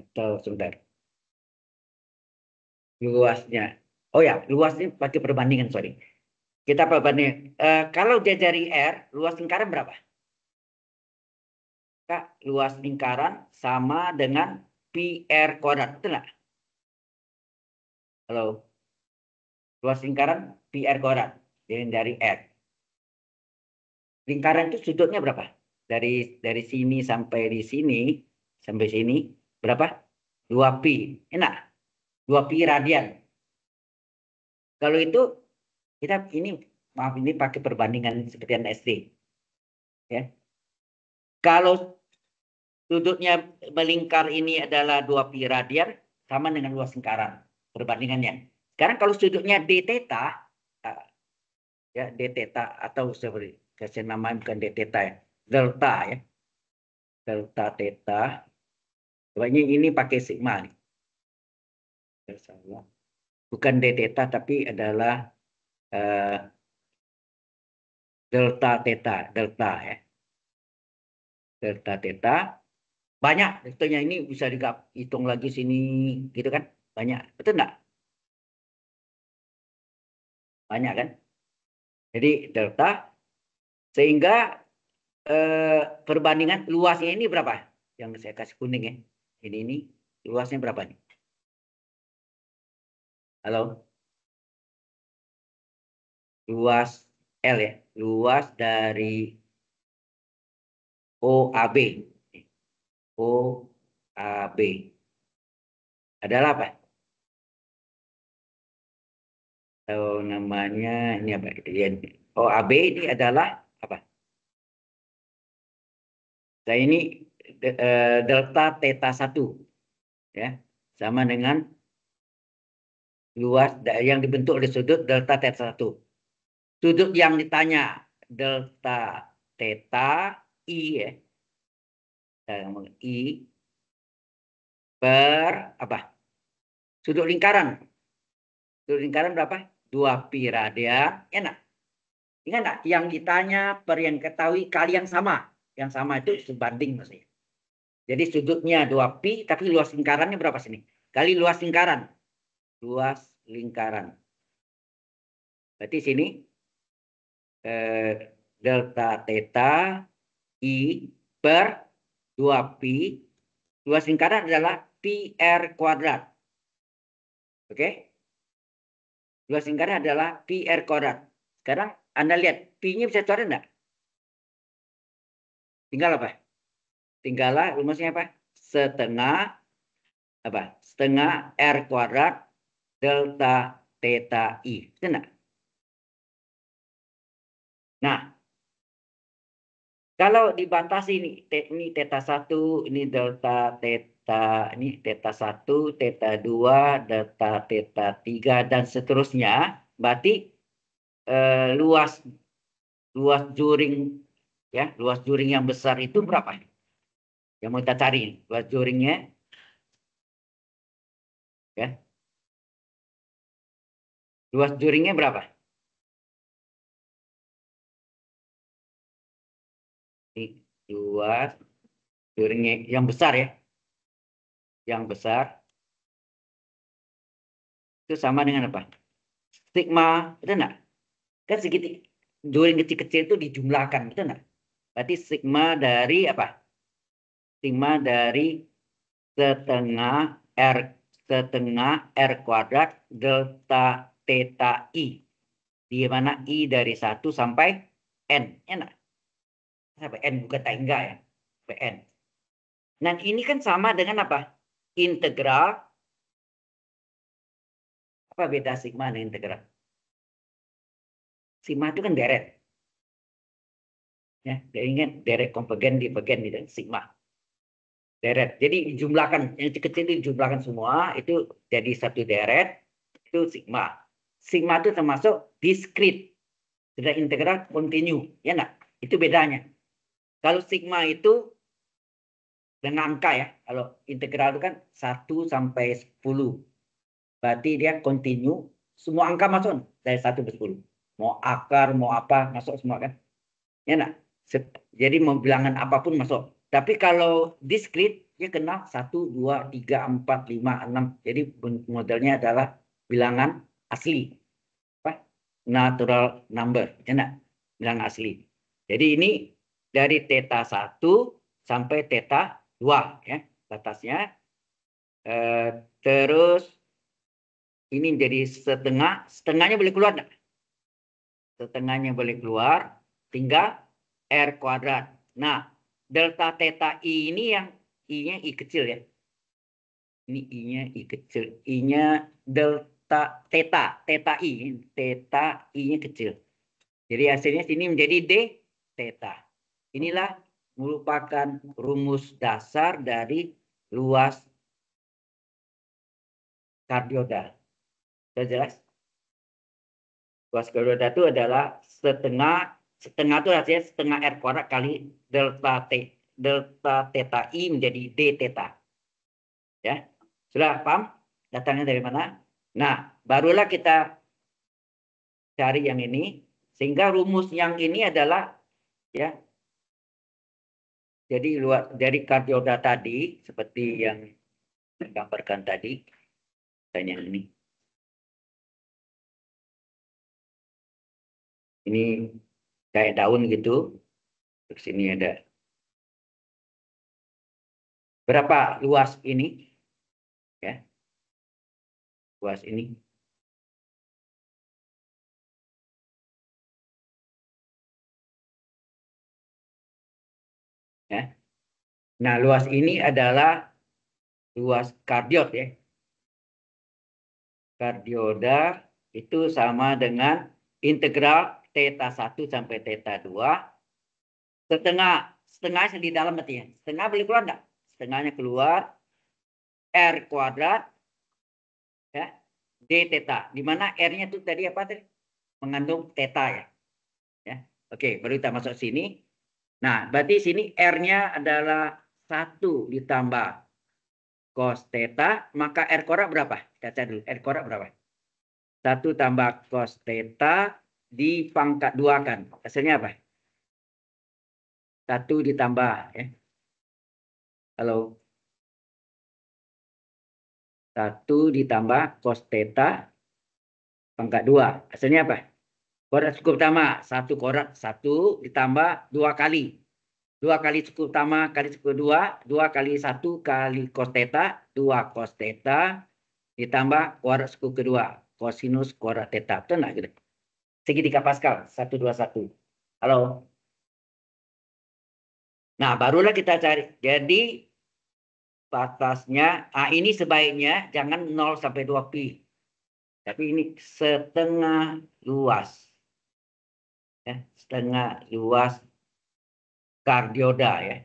atau sebentar luasnya oh ya luasnya pakai perbandingan sorry kita perbandingan uh, eh, kalau dia dari R luas lingkaran berapa Kak, luas lingkaran sama dengan PR kuadrat betul nggak halo luas lingkaran PR kuadrat jadi dari R lingkaran itu sudutnya berapa? Dari dari sini sampai di sini, sampai sini, berapa? 2 pi. Enak. 2 pi radian. Kalau itu kita ini maaf ini pakai perbandingan seperti yang SD. Ya. Kalau sudutnya melingkar ini adalah 2 pi radian sama dengan luas lingkaran perbandingannya. Sekarang kalau sudutnya d theta ya d theta atau seperti saya namanya bukan d theta ya delta ya delta theta coba ini, ini pakai sigma nih bukan d theta tapi adalah uh, delta theta delta ya delta theta banyak tentunya ini bisa dihitung lagi sini gitu kan banyak betul enggak banyak kan jadi delta sehingga eh, perbandingan luasnya ini berapa? Yang saya kasih kuning ya. Ini ini luasnya berapa nih? Halo? Luas L ya. Luas dari OAB. OAB. Adalah apa? atau namanya ini apa? OAB ini adalah saya nah, ini eh, delta theta 1 ya sama dengan luas yang dibentuk oleh sudut delta theta 1. Sudut yang ditanya delta theta i ya. i per apa? Sudut lingkaran. Sudut lingkaran berapa? 2 pi radian. Enak. Ingat enggak? Yang ditanya per yang ketahui kali yang sama yang sama itu sebanding maksudnya. Jadi sudutnya 2pi tapi luas lingkarannya berapa sini? Kali luas lingkaran. Luas lingkaran. Berarti sini eh, delta theta i per 2pi luas lingkaran adalah pi r kuadrat. Oke? Okay? Luas lingkaran adalah pi r kuadrat. Sekarang Anda lihat pi-nya bisa dicoret enggak? Tinggal apa? Tinggallah rumusnya apa? Setengah apa? Setengah R kuadrat delta theta I. kena. Nah, kalau dibatasi ini, ini theta satu ini delta theta, ini theta satu theta dua delta theta tiga dan seterusnya. Berarti eh, luas luas juring ya luas juring yang besar itu berapa yang mau kita cari luas juringnya ya luas juringnya berapa Ini luas juringnya yang besar ya yang besar itu sama dengan apa stigma itu enggak kan segitiga juring kecil-kecil itu dijumlahkan itu enggak Berarti sigma dari apa? Sigma dari setengah R setengah R kuadrat delta theta I. Di mana I dari 1 sampai N. Enak. Sampai N bukan tangga ya. Sampai N. Dan nah, ini kan sama dengan apa? Integral. Apa beda sigma dengan integral? Sigma itu kan deret. Ya, dia ingat deret konvergen, divergen dan sigma. Deret. Jadi jumlahkan yang kecil itu jumlahkan semua itu jadi satu deret itu sigma. Sigma itu termasuk diskrit. Tidak integral kontinu, ya nak Itu bedanya. Kalau sigma itu dengan angka ya. Kalau integral itu kan satu sampai sepuluh Berarti dia kontinu. Semua angka masuk dari satu ke sepuluh Mau akar, mau apa, masuk semua kan. Ya nak? Jadi mau bilangan apapun masuk. Tapi kalau diskrit dia ya kena 1, 2, 3, 4, 5, 6. Jadi modelnya adalah bilangan asli. Apa? Natural number. Ya Enak. Bilangan asli. Jadi ini dari theta 1 sampai theta 2 ya batasnya. E, terus ini jadi setengah, setengahnya boleh keluar Setengahnya boleh keluar, tinggal R kuadrat. Nah, delta theta I ini yang I-nya I kecil ya. Ini I-nya I kecil. I-nya delta theta, theta I, theta I-nya kecil. Jadi hasilnya sini menjadi D theta. Inilah merupakan rumus dasar dari luas kardioda. Sudah jelas? Luas kardioda itu adalah setengah Setengah itu hasilnya setengah R kuadrat kali delta T. Delta theta I menjadi D theta. Ya, sudah paham? Datangnya dari mana? Nah, barulah kita cari yang ini. Sehingga rumus yang ini adalah ya jadi luar dari kardioda tadi seperti yang gambarkan tadi dan yang ini. Ini kayak daun gitu. di sini ada. Berapa luas ini? Ya. Luas ini. Ya. Nah, luas ini adalah luas kardiot ya. Kardioda itu sama dengan integral Teta 1 sampai Teta 2. Setengah, setengah di dalam berarti ya. Setengah boleh keluar enggak? Setengahnya keluar. R kuadrat. Ya, D Teta Di mana R-nya itu tadi apa tadi? Mengandung Teta ya. ya. Oke, baru kita masuk sini. Nah, berarti sini R-nya adalah 1 ditambah cos Teta Maka R kuadrat berapa? Kita cari dulu. R kuadrat berapa? 1 tambah cos Teta dipangkat kan Hasilnya apa? Satu ditambah. Ya. Halo. Satu ditambah cos theta pangkat dua. Hasilnya apa? Korat cukup utama. Satu korat satu ditambah dua kali. Dua kali cukup utama kali cukup dua. Dua kali satu kali cos theta. Dua cos theta ditambah korat cukup kedua. Kosinus korat theta. itu nggak? Gitu? segitiga Pascal 121. Halo. Nah, barulah kita cari. Jadi batasnya A ah, ini sebaiknya jangan 0 sampai 2 pi. Tapi ini setengah luas. Ya, setengah luas kardioda ya.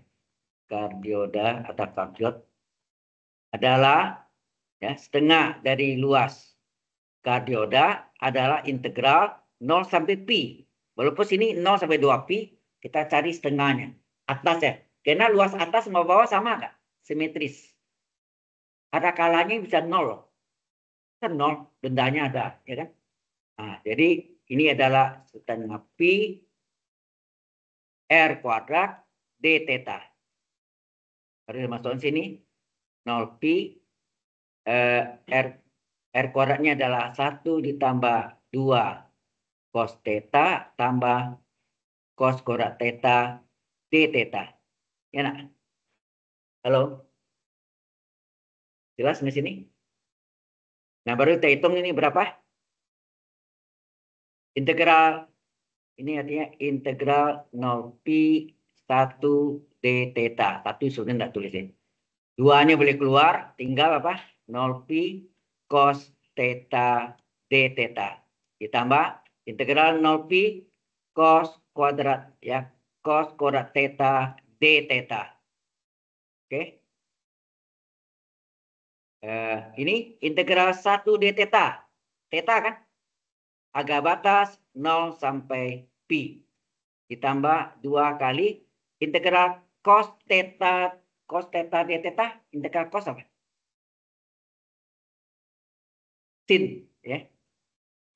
Kardioda atau kardiot adalah ya, setengah dari luas kardioda adalah integral 0 sampai pi. Walaupun sini 0 sampai 2 pi, kita cari setengahnya. Atas ya. Karena luas atas sama bawah sama nggak? Simetris. Ada kalanya bisa 0. Kan 0, dendanya ada. ya kan? Nah, jadi ini adalah setengah pi R kuadrat D theta. Harus masukin sini. 0 pi eh, R R kuadratnya adalah 1 ditambah 2 cos theta tambah cos korak theta d theta. Ya nak? Halo? Jelas nggak sini? Nah baru kita hitung ini berapa? Integral. Ini artinya integral 0pi 1 d theta. Satu sebenarnya nggak tulisin. Duanya boleh keluar. Tinggal apa? 0pi cos theta d theta. Ditambah Integral 0pi cos kuadrat ya. Cos kuadrat theta d theta. Oke. Okay. Uh, eh, ini integral 1 d theta. Theta kan? Agak batas 0 sampai pi. Ditambah dua kali integral cos theta cos theta d theta integral cos apa? Sin ya.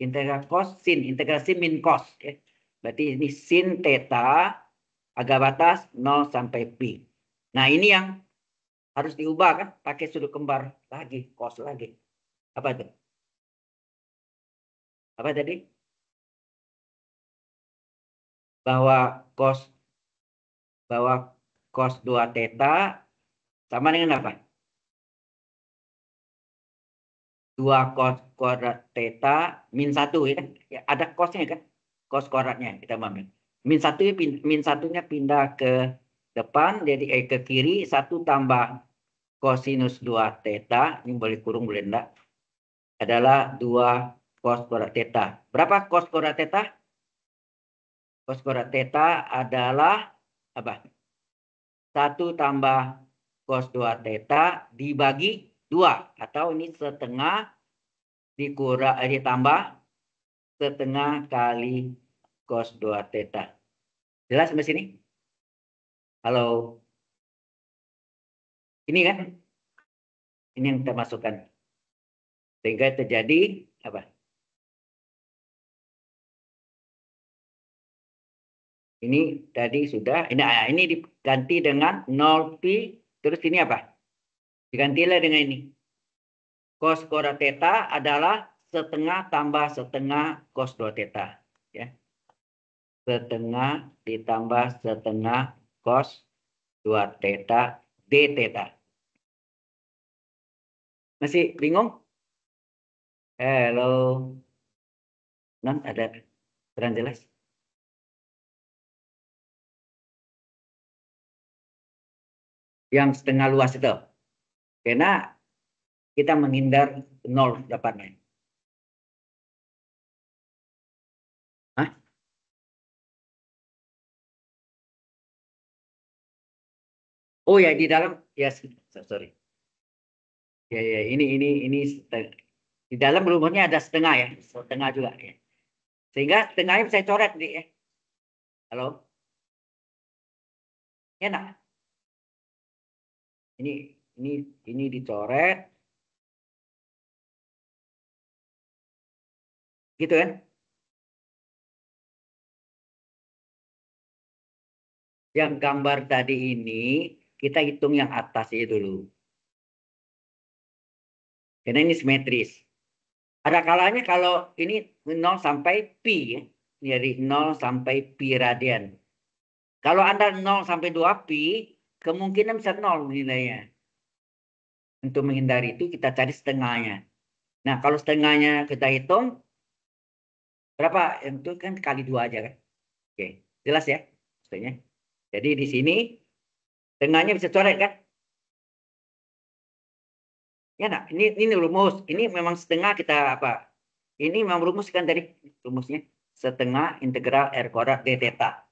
Integral cos sin, integrasi min cos. Ya. Berarti ini sin theta agak batas 0 sampai pi. Nah ini yang harus diubah kan, pakai sudut kembar lagi, cos lagi. Apa itu? Apa tadi? Bahwa cos bahwa cos 2 theta sama dengan apa? 2 cos kuadrat theta min 1 ya kan. Ya, ada cosnya kan. Cos kuadratnya kita ambil. Min 1 ya, min 1-nya pindah ke depan jadi eh, ke kiri 1 tambah cosinus 2 theta ini boleh kurung boleh enggak adalah 2 cos kuadrat theta. Berapa cos kuadrat theta? Cos kuadrat theta adalah apa? 1 tambah cos 2 theta dibagi dua atau ini setengah dikurang eh, ditambah setengah kali cos 2 theta. Jelas sampai sini? Halo. Ini kan? Ini yang kita masukkan. Sehingga terjadi apa? Ini tadi sudah, ini, ah, ini diganti dengan 0pi, terus ini apa? Digantilah dengan ini. Cos kora theta adalah setengah tambah setengah cos 2 theta. Ya. Setengah ditambah setengah cos 2 theta d theta. Masih bingung? Hello. Non ada terang jelas? Yang setengah luas itu. Karena kita menghindar nol dapatnya Oh ya di dalam ya sorry. Ya ya ini ini ini di dalam lumutnya ada setengah ya, setengah juga ya. Sehingga setengahnya bisa coret nih ya. Halo. Enak. Ini ini ini dicoret gitu kan yang gambar tadi ini kita hitung yang atas itu dulu karena ini simetris ada kalanya kalau ini 0 sampai pi jadi ya. dari 0 sampai pi radian kalau Anda 0 sampai 2 pi, kemungkinan bisa 0 nilainya. Untuk menghindari itu kita cari setengahnya. Nah kalau setengahnya kita hitung berapa? Itu kan kali dua aja kan. Oke, jelas ya maksudnya. Jadi di sini setengahnya bisa coret kan? Ya nah, ini ini rumus. Ini memang setengah kita apa? Ini memang rumus kan dari rumusnya setengah integral r kuadrat d theta.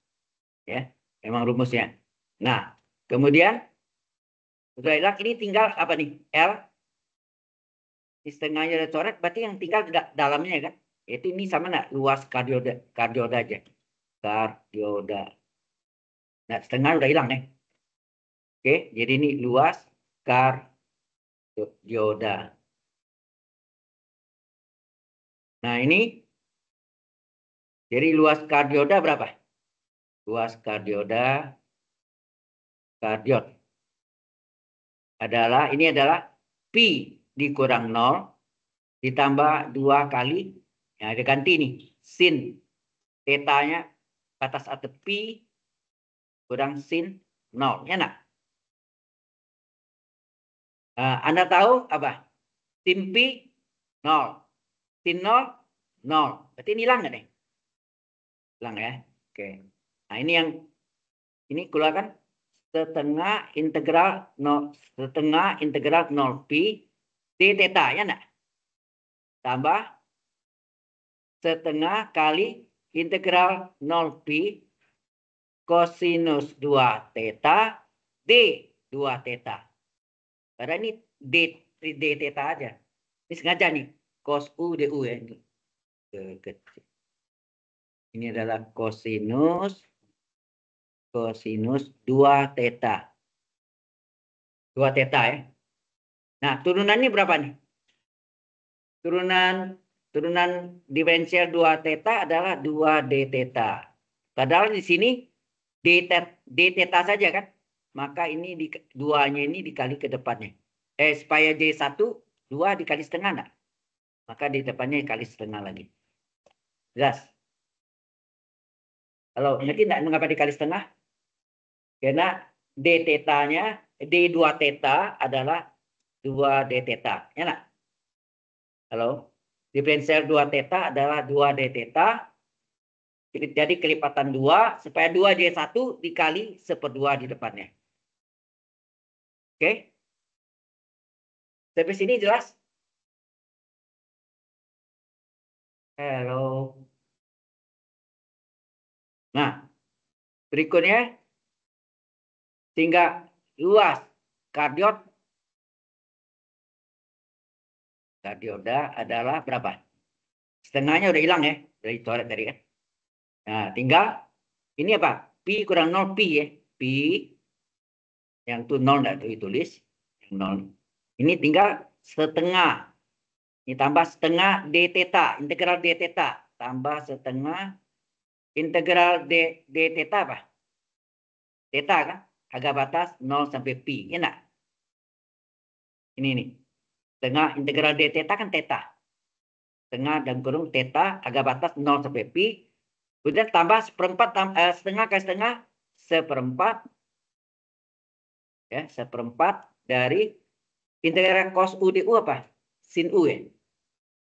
Ya, memang rumusnya. Nah, kemudian Relak ini tinggal apa nih? L. Di setengahnya ada coret, berarti yang tinggal da dalamnya ya kan? Itu ini sama nggak? Luas kardioda, kardioda aja. Kardioda. Nah, setengah udah hilang ya. Oke, jadi ini luas kardioda. Nah, ini jadi luas kardioda berapa? Luas kardioda Kardioda adalah ini adalah pi dikurang 0 ditambah dua kali ya diganti nih sin tetanya batas atas pi kurang sin 0 nak uh, Anda tahu apa sin pi 0 sin 0 0 berarti ini hilang nggak nih hilang ya oke nah ini yang ini keluarkan setengah integral 0 setengah integral 0 pi d theta ya enggak? Tambah setengah kali integral 0 pi kosinus 2 theta d 2 theta. Karena ini d, d theta aja. Ini sengaja nih cos u du ya ini. Ini adalah kosinus kosinus 2 teta. 2 teta ya. Nah, turunannya berapa nih? Turunan turunan diferensial 2 teta adalah 2 d teta. Padahal di sini d teta, d teta saja kan? Maka ini di, duanya ini dikali ke depannya. Eh, supaya J1, 2 dikali setengah enggak? Maka di depannya dikali setengah lagi. Jelas? Kalau mungkin enggak mengapa dikali setengah? Karena D tetanya, D2 teta adalah 2 D teta. Ya nak? Halo? Diferensial 2 teta adalah 2 D teta. Jadi kelipatan 2 supaya 2 J1 dikali seperdua di depannya. Oke? Sampai sini jelas? Halo. Nah, berikutnya sehingga luas kardiot kardioda adalah berapa? Setengahnya udah hilang ya dari coret tadi kan. Nah, tinggal ini apa? Pi kurang 0 pi ya. Pi yang tuh 0 dan tuh ditulis yang 0. Ini tinggal setengah. Ini tambah setengah d theta, integral d theta tambah setengah integral d d theta apa? Theta kan? agak batas 0 sampai pi. Ya enggak? Ini nih. Tengah integral d teta kan teta Tengah dan kurung teta agak batas 0 sampai pi. Kemudian tambah seperempat eh, setengah ke setengah seperempat ya seperempat dari integral cos u du apa? sin u ya.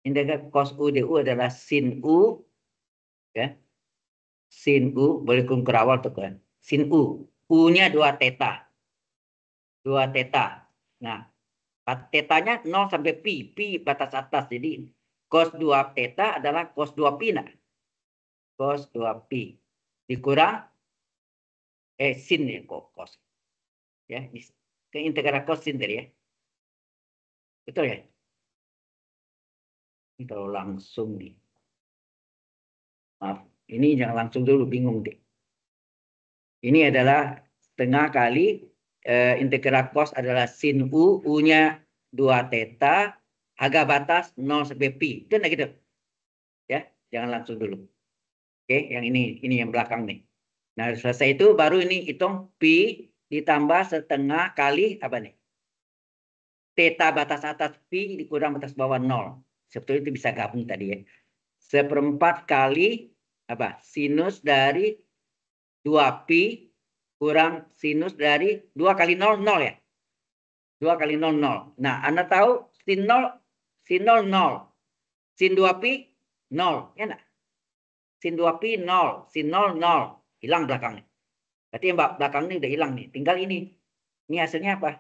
Integral cos u du adalah sin u ya. Sin u boleh kurung kerawal tuh kan. Sin u U-nya 2 teta. 2 teta. Nah, tetanya 0 sampai pi, pi batas atas. Jadi cos 2 teta adalah cos 2 pi nah. Cos 2 pi dikurang eh sin ya cos. Ya, ke integral cos sin tadi ya. Betul ya? Ini kalau langsung nih. Maaf, ini jangan langsung dulu bingung deh. Ini adalah setengah kali e, integral cos adalah sin U, U-nya 2 teta agak batas 0 sampai pi. Itu enggak gitu. Ya, jangan langsung dulu. Oke, yang ini ini yang belakang nih. Nah, selesai itu baru ini hitung pi ditambah setengah kali apa nih? teta batas atas pi dikurang batas bawah 0. Sebetulnya itu bisa gabung tadi ya. Seperempat kali apa? Sinus dari 2pi kurang sinus dari 2 kali 0, 0 ya. 2 kali 0, 0. Nah, Anda tahu sin 0, sin 0, 0. Sin 2pi, 0. Ya enggak? Sin 2pi, 0. Sin 0, 0. Hilang belakangnya. Berarti yang belakang ini udah hilang nih. Tinggal ini. Ini hasilnya apa?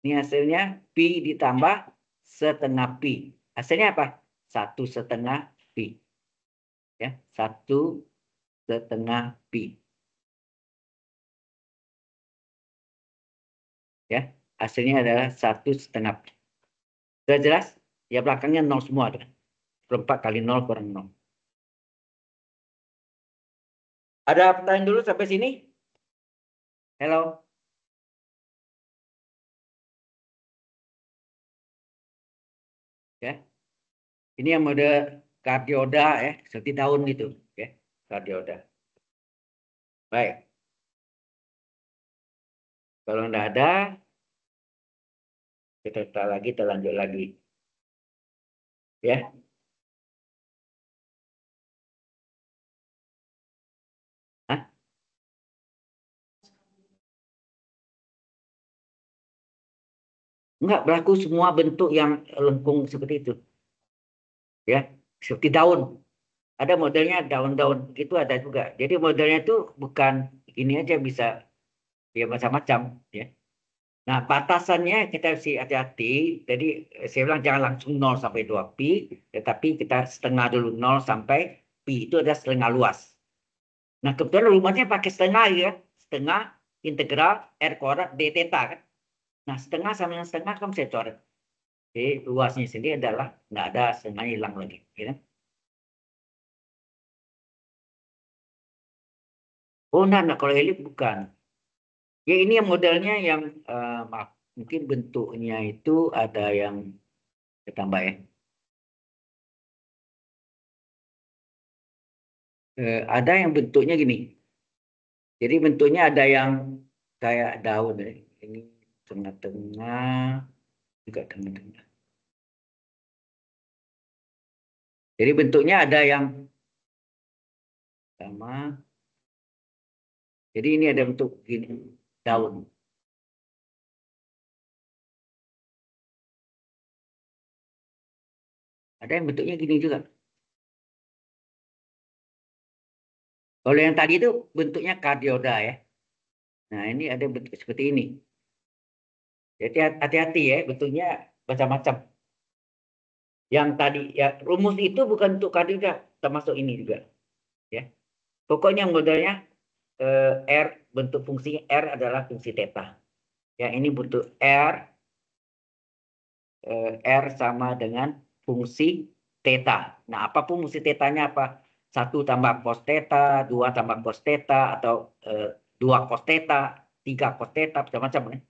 Ini hasilnya pi ditambah setengah pi. Hasilnya apa? Satu setengah pi. Ya, satu setengah pi. ya hasilnya adalah satu setengah sudah jelas ya belakangnya nol semua kan Empat kali nol kurang nol ada pertanyaan dulu sampai sini hello ya ini yang mode kardioda ya seperti daun gitu ya kardioda baik kalau tidak ada, kita tak lagi, kita lanjut lagi. Ya. Enggak berlaku semua bentuk yang lengkung seperti itu. Ya, seperti daun. Ada modelnya daun-daun itu ada juga. Jadi modelnya itu bukan ini aja bisa ya macam-macam ya nah batasannya kita harus hati-hati jadi saya bilang jangan langsung nol sampai 2 pi tetapi kita setengah dulu nol sampai pi itu ada setengah luas nah kebetulan rumahnya pakai setengah ya setengah integral r kuadrat d theta kan nah setengah sama dengan setengah kan saya coret jadi luasnya sendiri adalah nggak ada setengah hilang lagi ya. Kan. Oh, nah, nah kalau elip bukan. Ya ini yang modelnya yang uh, maaf, mungkin bentuknya itu ada yang ketambah ya. Uh, ada yang bentuknya gini. Jadi bentuknya ada yang kayak daun ya. Ini tengah-tengah juga tengah-tengah. Jadi bentuknya ada yang sama. Jadi ini ada bentuk gini daun Ada yang bentuknya gini juga. Kalau yang tadi itu bentuknya kardioda ya. Nah ini ada bentuk seperti ini. Jadi hati-hati ya bentuknya macam-macam. Yang tadi ya rumus itu bukan untuk kardioda termasuk ini juga. Ya. Pokoknya modelnya eh, R bentuk fungsi R adalah fungsi teta. Ya, ini bentuk R eh, R sama dengan fungsi teta. Nah, apapun fungsi tetanya apa? Satu tambah cos teta dua tambah cos teta atau eh, dua cos teta tiga cos teta macam-macam. Ya.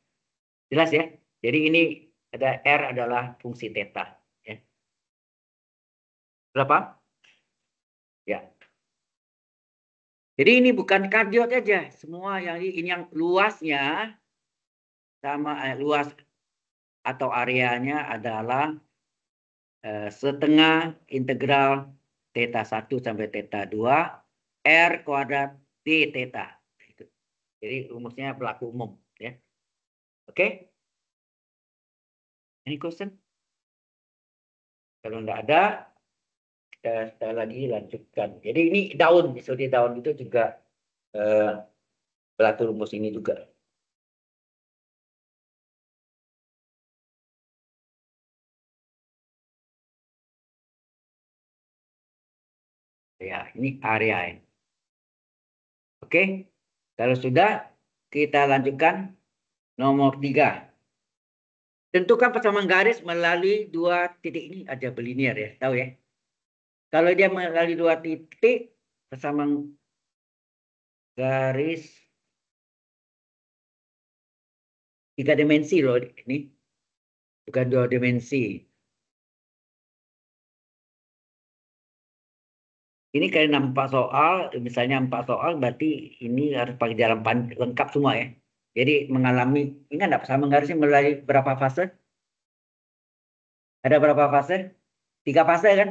Jelas ya? Jadi ini ada R adalah fungsi teta. Ya. Berapa? Ya, jadi ini bukan kardiot aja, semua yang ini yang luasnya sama eh, luas atau areanya adalah eh, setengah integral theta 1 sampai theta 2 R kuadrat t theta. Jadi rumusnya berlaku umum ya. Oke? Okay? Any question? Kalau tidak ada, setelah sekali lagi lanjutkan. Jadi ini daun, Misalnya daun itu juga eh, rumus ini juga. Ya, ini area ini. Oke, kalau sudah kita lanjutkan nomor tiga. Tentukan persamaan garis melalui dua titik ini ada berlinear ya, tahu ya. Kalau dia melalui dua titik bersama garis tiga dimensi loh ini. Bukan dua dimensi. Ini kali nampak soal, misalnya empat soal berarti ini harus pakai jalan lengkap semua ya. Jadi mengalami, ini nggak sama garisnya melalui berapa fase? Ada berapa fase? Tiga fase kan?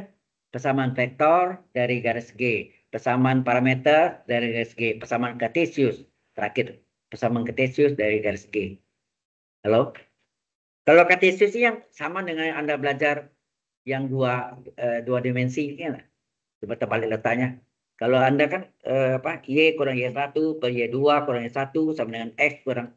Persamaan vektor dari garis G. Persamaan parameter dari garis G. Persamaan kartesius. Terakhir, persamaan kartesius dari garis G. Halo? Kalau kartesius yang sama dengan Anda belajar yang dua, eh, dua dimensi. Ya, coba terbalik letaknya. Kalau Anda kan eh, apa Y kurang Y1 per Y2 kurang Y1 sama dengan X kurang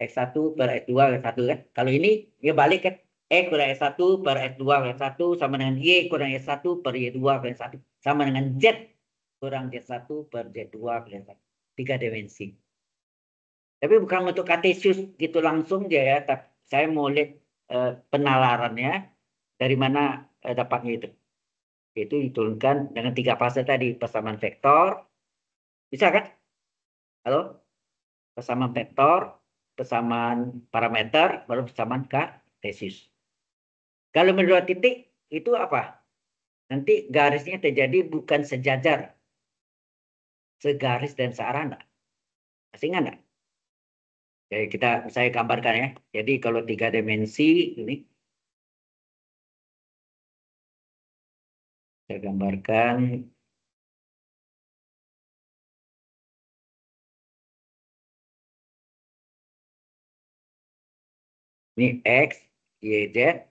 X1 per X2 X1 kan. Kalau ini dia ya balik kan. E kurang S1 per S2 per S1 sama dengan Y kurang S1 per Y2 per S1 sama dengan Z kurang Z1 per Z2 per S1. Tiga dimensi. Tapi bukan untuk katesius gitu langsung dia ya, tapi saya mau lihat eh, penalarannya dari mana uh, dapatnya itu. Itu diturunkan dengan tiga fase tadi, persamaan vektor. Bisa kan? Halo? Persamaan vektor, persamaan parameter, baru persamaan katesius. Kalau menurut titik itu apa? Nanti garisnya terjadi bukan sejajar. Segaris dan searah enggak? Masih enggak? Jadi kita saya gambarkan ya. Jadi kalau tiga dimensi ini saya gambarkan ini x, y, z,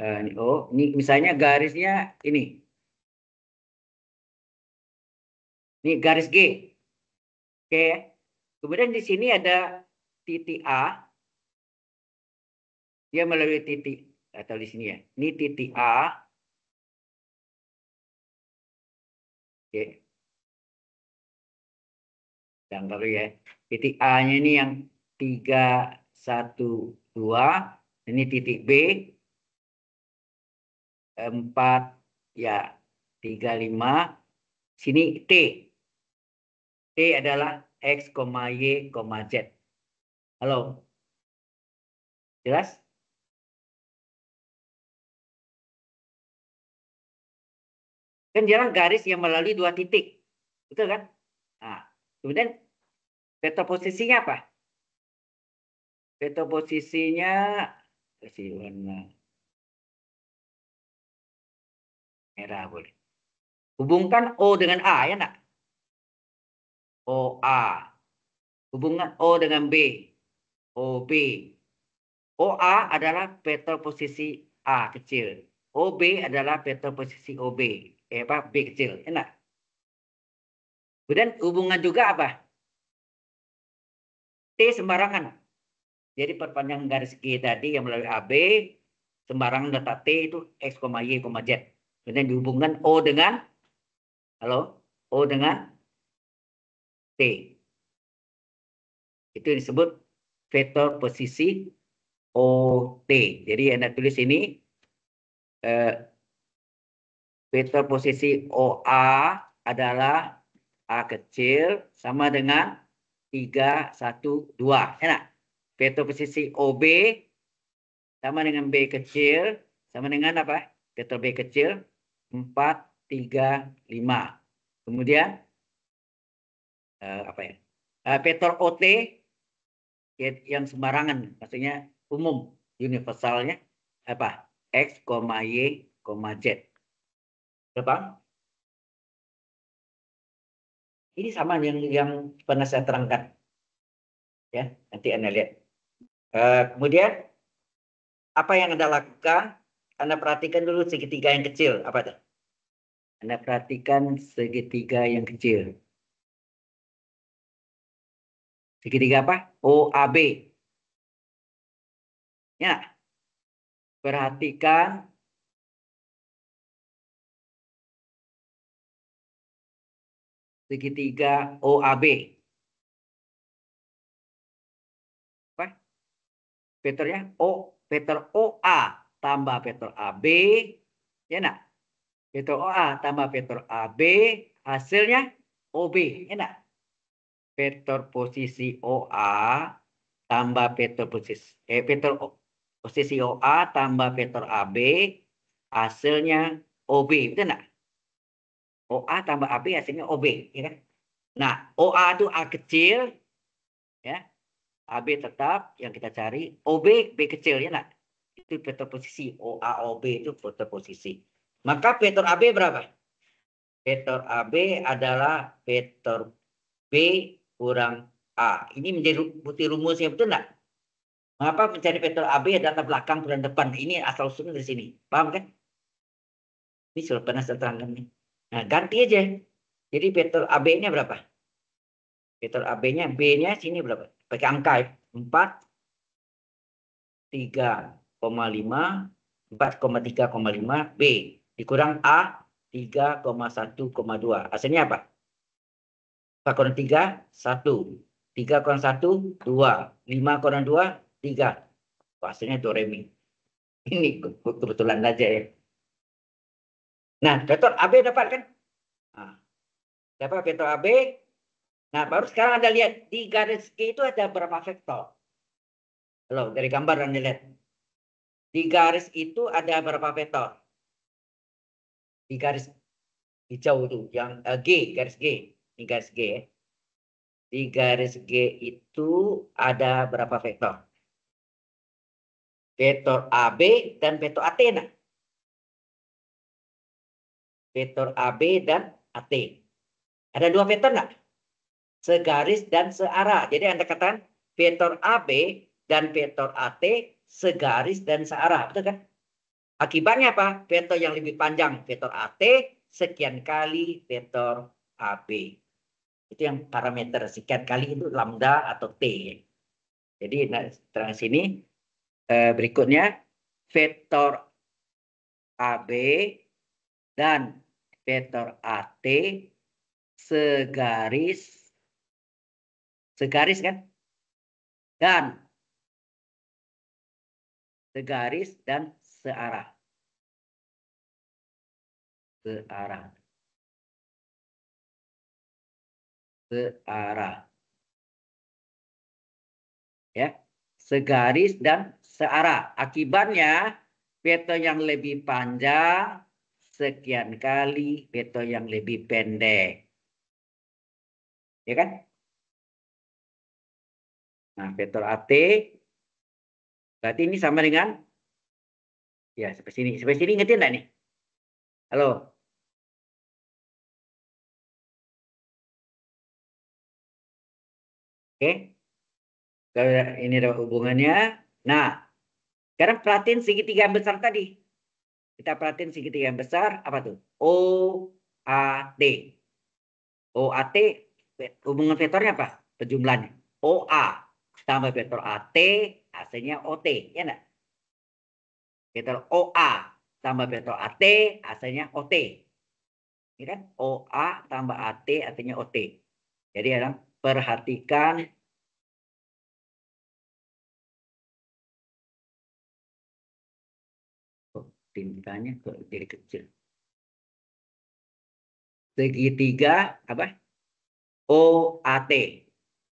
Eh, ini, oh, ini misalnya garisnya ini. Ini garis G. Oke. Ya. Kemudian di sini ada titik A. Dia melalui titik atau di sini ya. Ini titik A. Oke. Dan Yang baru ya. Titik A-nya ini yang tiga satu dua, Ini titik B. 4 ya 35 sini T. T adalah X, Y, Z. Halo. Jelas? Kan jalan garis yang melalui dua titik. Betul kan? Nah, kemudian vektor posisinya apa? Vektor posisinya kasih warna merah boleh. Hubungkan O dengan A ya nak? A. Hubungan O dengan B. O B. O A adalah petal posisi A kecil. O B adalah petal posisi OB. Eh, apa? B kecil. Ya Enak. Kemudian hubungan juga apa? T sembarangan. Jadi perpanjang garis G e tadi yang melalui AB sembarangan data T itu X, Y, Z. Kemudian dihubungkan O dengan halo O dengan T. Itu disebut vektor posisi OT. Jadi Anda tulis ini eh, vektor posisi OA adalah A kecil sama dengan 3, 1, 2. Enak. Vektor posisi OB sama dengan B kecil sama dengan apa? Vektor B kecil 4, 3, 5. Kemudian eh, apa ya? Uh, eh, vektor OT ya, yang sembarangan, maksudnya umum, universalnya apa? X, Y, Z. Berapa? Ini sama yang yang pernah saya terangkan. Ya, nanti Anda lihat. Uh, kemudian apa yang Anda lakukan anda perhatikan dulu segitiga yang kecil, apa itu? Anda perhatikan segitiga yang kecil. Segitiga apa? OAB. Ya. Perhatikan segitiga OAB. Apa? Peter O, Peter OA tambah vektor AB, ya enak. Vektor OA tambah vektor AB, hasilnya OB, ya enak. Vektor posisi OA tambah vektor posisi eh vektor posisi OA tambah vektor AB, hasilnya OB, betul enak? OA tambah AB hasilnya OB, ya kan? Nah, OA itu A kecil, ya. AB tetap yang kita cari, OB B kecil, ya enggak? itu vektor posisi OAOB itu vektor posisi. Maka vektor AB berapa? Vektor AB adalah vektor B kurang A. Ini menjadi bukti rumusnya betul enggak? Mengapa mencari vektor AB adalah belakang bulan depan? Ini asal usulnya dari sini. Paham kan? Ini sudah pernah saya terangkan nih. Nah, ganti aja. Jadi vektor AB-nya berapa? Vektor AB-nya B-nya sini berapa? Pakai angka ya. 4 3 4,5 4,3,5 B dikurang A 3,1,2 hasilnya apa? Faktor 3 1 3 kurang 1 2 5 kurang 2 3 hasilnya do re ini kebetulan aja ya nah vektor AB dapat kan? Nah, dapat vektor AB Nah, baru sekarang Anda lihat di garis G itu ada berapa vektor? Kalau dari gambar Anda lihat. Di garis itu ada berapa vektor? Di garis hijau itu yang uh, G, garis G. Ini garis G ya. Di garis G itu ada berapa vektor? Vektor AB dan vektor AT Nah. Vektor AB dan AT. Ada dua vektor nggak? Segaris dan searah. Jadi Anda katakan vektor AB dan vektor AT segaris dan searah, betul kan? Akibatnya apa? Vektor yang lebih panjang, vektor AT, sekian kali vektor AB. Itu yang parameter, sekian kali itu lambda atau T. Jadi, nah, terang sini, eh, berikutnya, vektor AB dan vektor AT segaris, segaris kan? Dan segaris, dan searah. Searah. Searah. Ya, segaris dan searah. Akibatnya veto yang lebih panjang sekian kali veto yang lebih pendek. Ya kan? Nah, vektor AT Berarti ini sama dengan ya seperti ini seperti ini ingetin nggak nih? Halo. Oke. Kalau ini ada hubungannya. Nah, sekarang perhatiin segitiga yang besar tadi. Kita perhatiin segitiga yang besar apa tuh? O A T. O A T hubungan vektornya apa? Penjumlahannya. O A tambah vektor A T hasilnya OT, ya enggak? Getol OA tambah betul AT, hasilnya OT. Ini ya kan OA tambah AT artinya OT. Jadi ya, perhatikan tintanya kok jadi kecil. Segitiga apa? OAT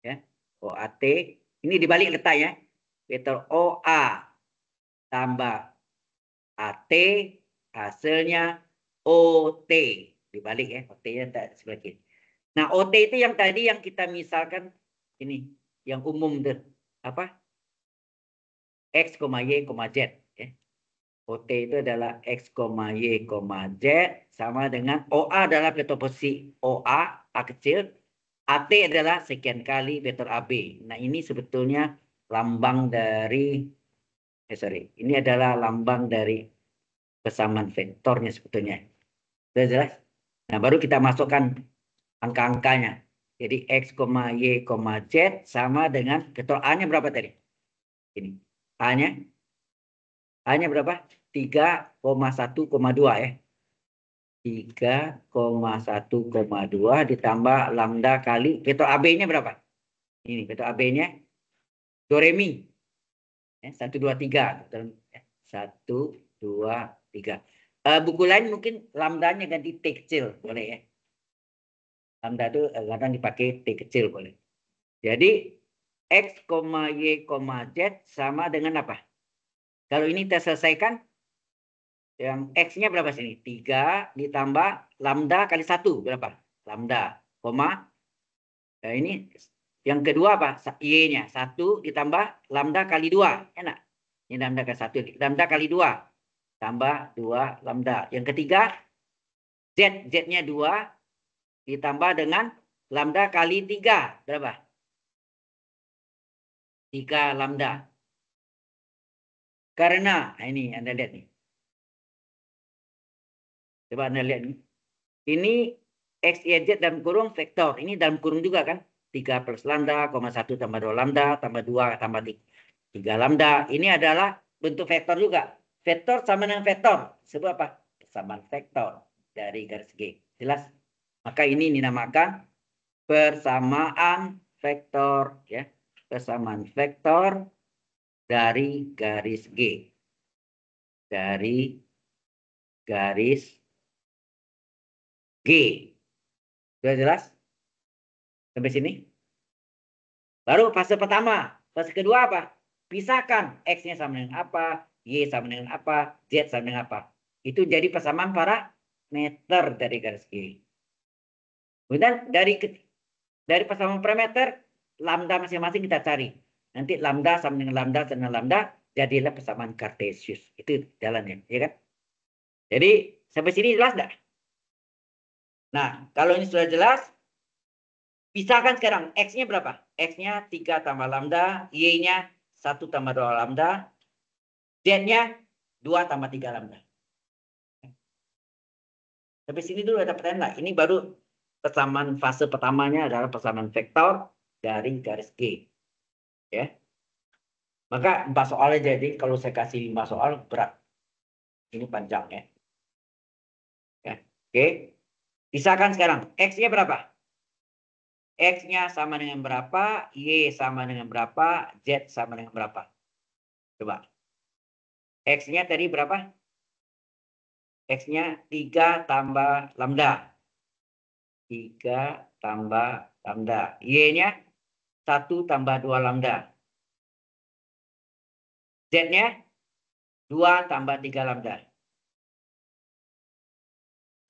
ya. OAT ini dibalik letak ya. Peter OA tambah AT hasilnya OT. Dibalik ya, OT-nya tak sebelah Nah, OT itu yang tadi yang kita misalkan ini yang umum deh apa? X, Y, Z. Ya. OT itu adalah X, Y, Z sama dengan OA adalah vektor posisi OA, A kecil. AT adalah sekian kali vektor AB. Nah, ini sebetulnya lambang dari eh sorry ini adalah lambang dari kesamaan vektornya sebetulnya sudah jelas nah baru kita masukkan angka-angkanya jadi x, y, z sama dengan vektor a nya berapa tadi ini a nya a nya berapa 3,1,2 ya 3,1,2 ditambah lambda kali vektor AB-nya berapa? Ini vektor AB-nya Doremi, re ya, satu dua tiga ya, satu dua tiga uh, buku lain mungkin lambdanya ganti t kecil boleh ya lambda itu uh, kadang dipakai t kecil boleh jadi x y z sama dengan apa kalau ini kita selesaikan yang x-nya berapa sini? 3 ditambah lambda kali satu berapa? Lambda, koma. Nah, ini yang kedua apa? Y-nya. Satu ditambah lambda kali dua. Enak. Ini lambda kali satu. Lambda kali dua. Tambah dua lambda. Yang ketiga, Z. Z-nya dua. Ditambah dengan lambda kali tiga. Berapa? Tiga lambda. Karena, nah, ini Anda lihat nih. Coba Anda lihat nih. Ini X, Y, Z dalam kurung vektor. Ini dalam kurung juga kan? 3 plus lambda, 1 tambah 2 lambda, tambah 2, tambah 3 lambda. Ini adalah bentuk vektor juga. Vektor sama dengan vektor. Sebab apa? Persamaan vektor dari garis G. Jelas? Maka ini dinamakan persamaan vektor. ya Persamaan vektor dari garis G. Dari garis G. Sudah jelas? Sampai sini. Baru fase pertama. Fase kedua apa? Pisahkan X-nya sama dengan apa, Y sama dengan apa, Z sama dengan apa. Itu jadi persamaan para meter dari garis kiri. Kemudian dari dari persamaan parameter, lambda masing-masing kita cari. Nanti lambda sama dengan lambda sama dengan lambda, jadilah persamaan kartesius. Itu jalannya, ya kan? Jadi sampai sini jelas enggak? Nah, kalau ini sudah jelas, Pisahkan sekarang, X-nya berapa? X-nya 3 tambah lambda, Y-nya 1 tambah 2 lambda, Z-nya 2 tambah 3 lambda. Tapi sini dulu ada pertanyaan lah. Ini baru persamaan fase pertamanya adalah persamaan vektor dari garis G. Ya. Maka empat soalnya jadi kalau saya kasih lima soal berat. Ini panjang ya. ya. Oke. Pisahkan sekarang. X-nya berapa? X-nya sama dengan berapa, Y sama dengan berapa, Z sama dengan berapa. Coba. X-nya tadi berapa? X-nya 3 tambah lambda. 3 tambah lambda. Y-nya 1 tambah 2 lambda. Z-nya 2 tambah 3 lambda.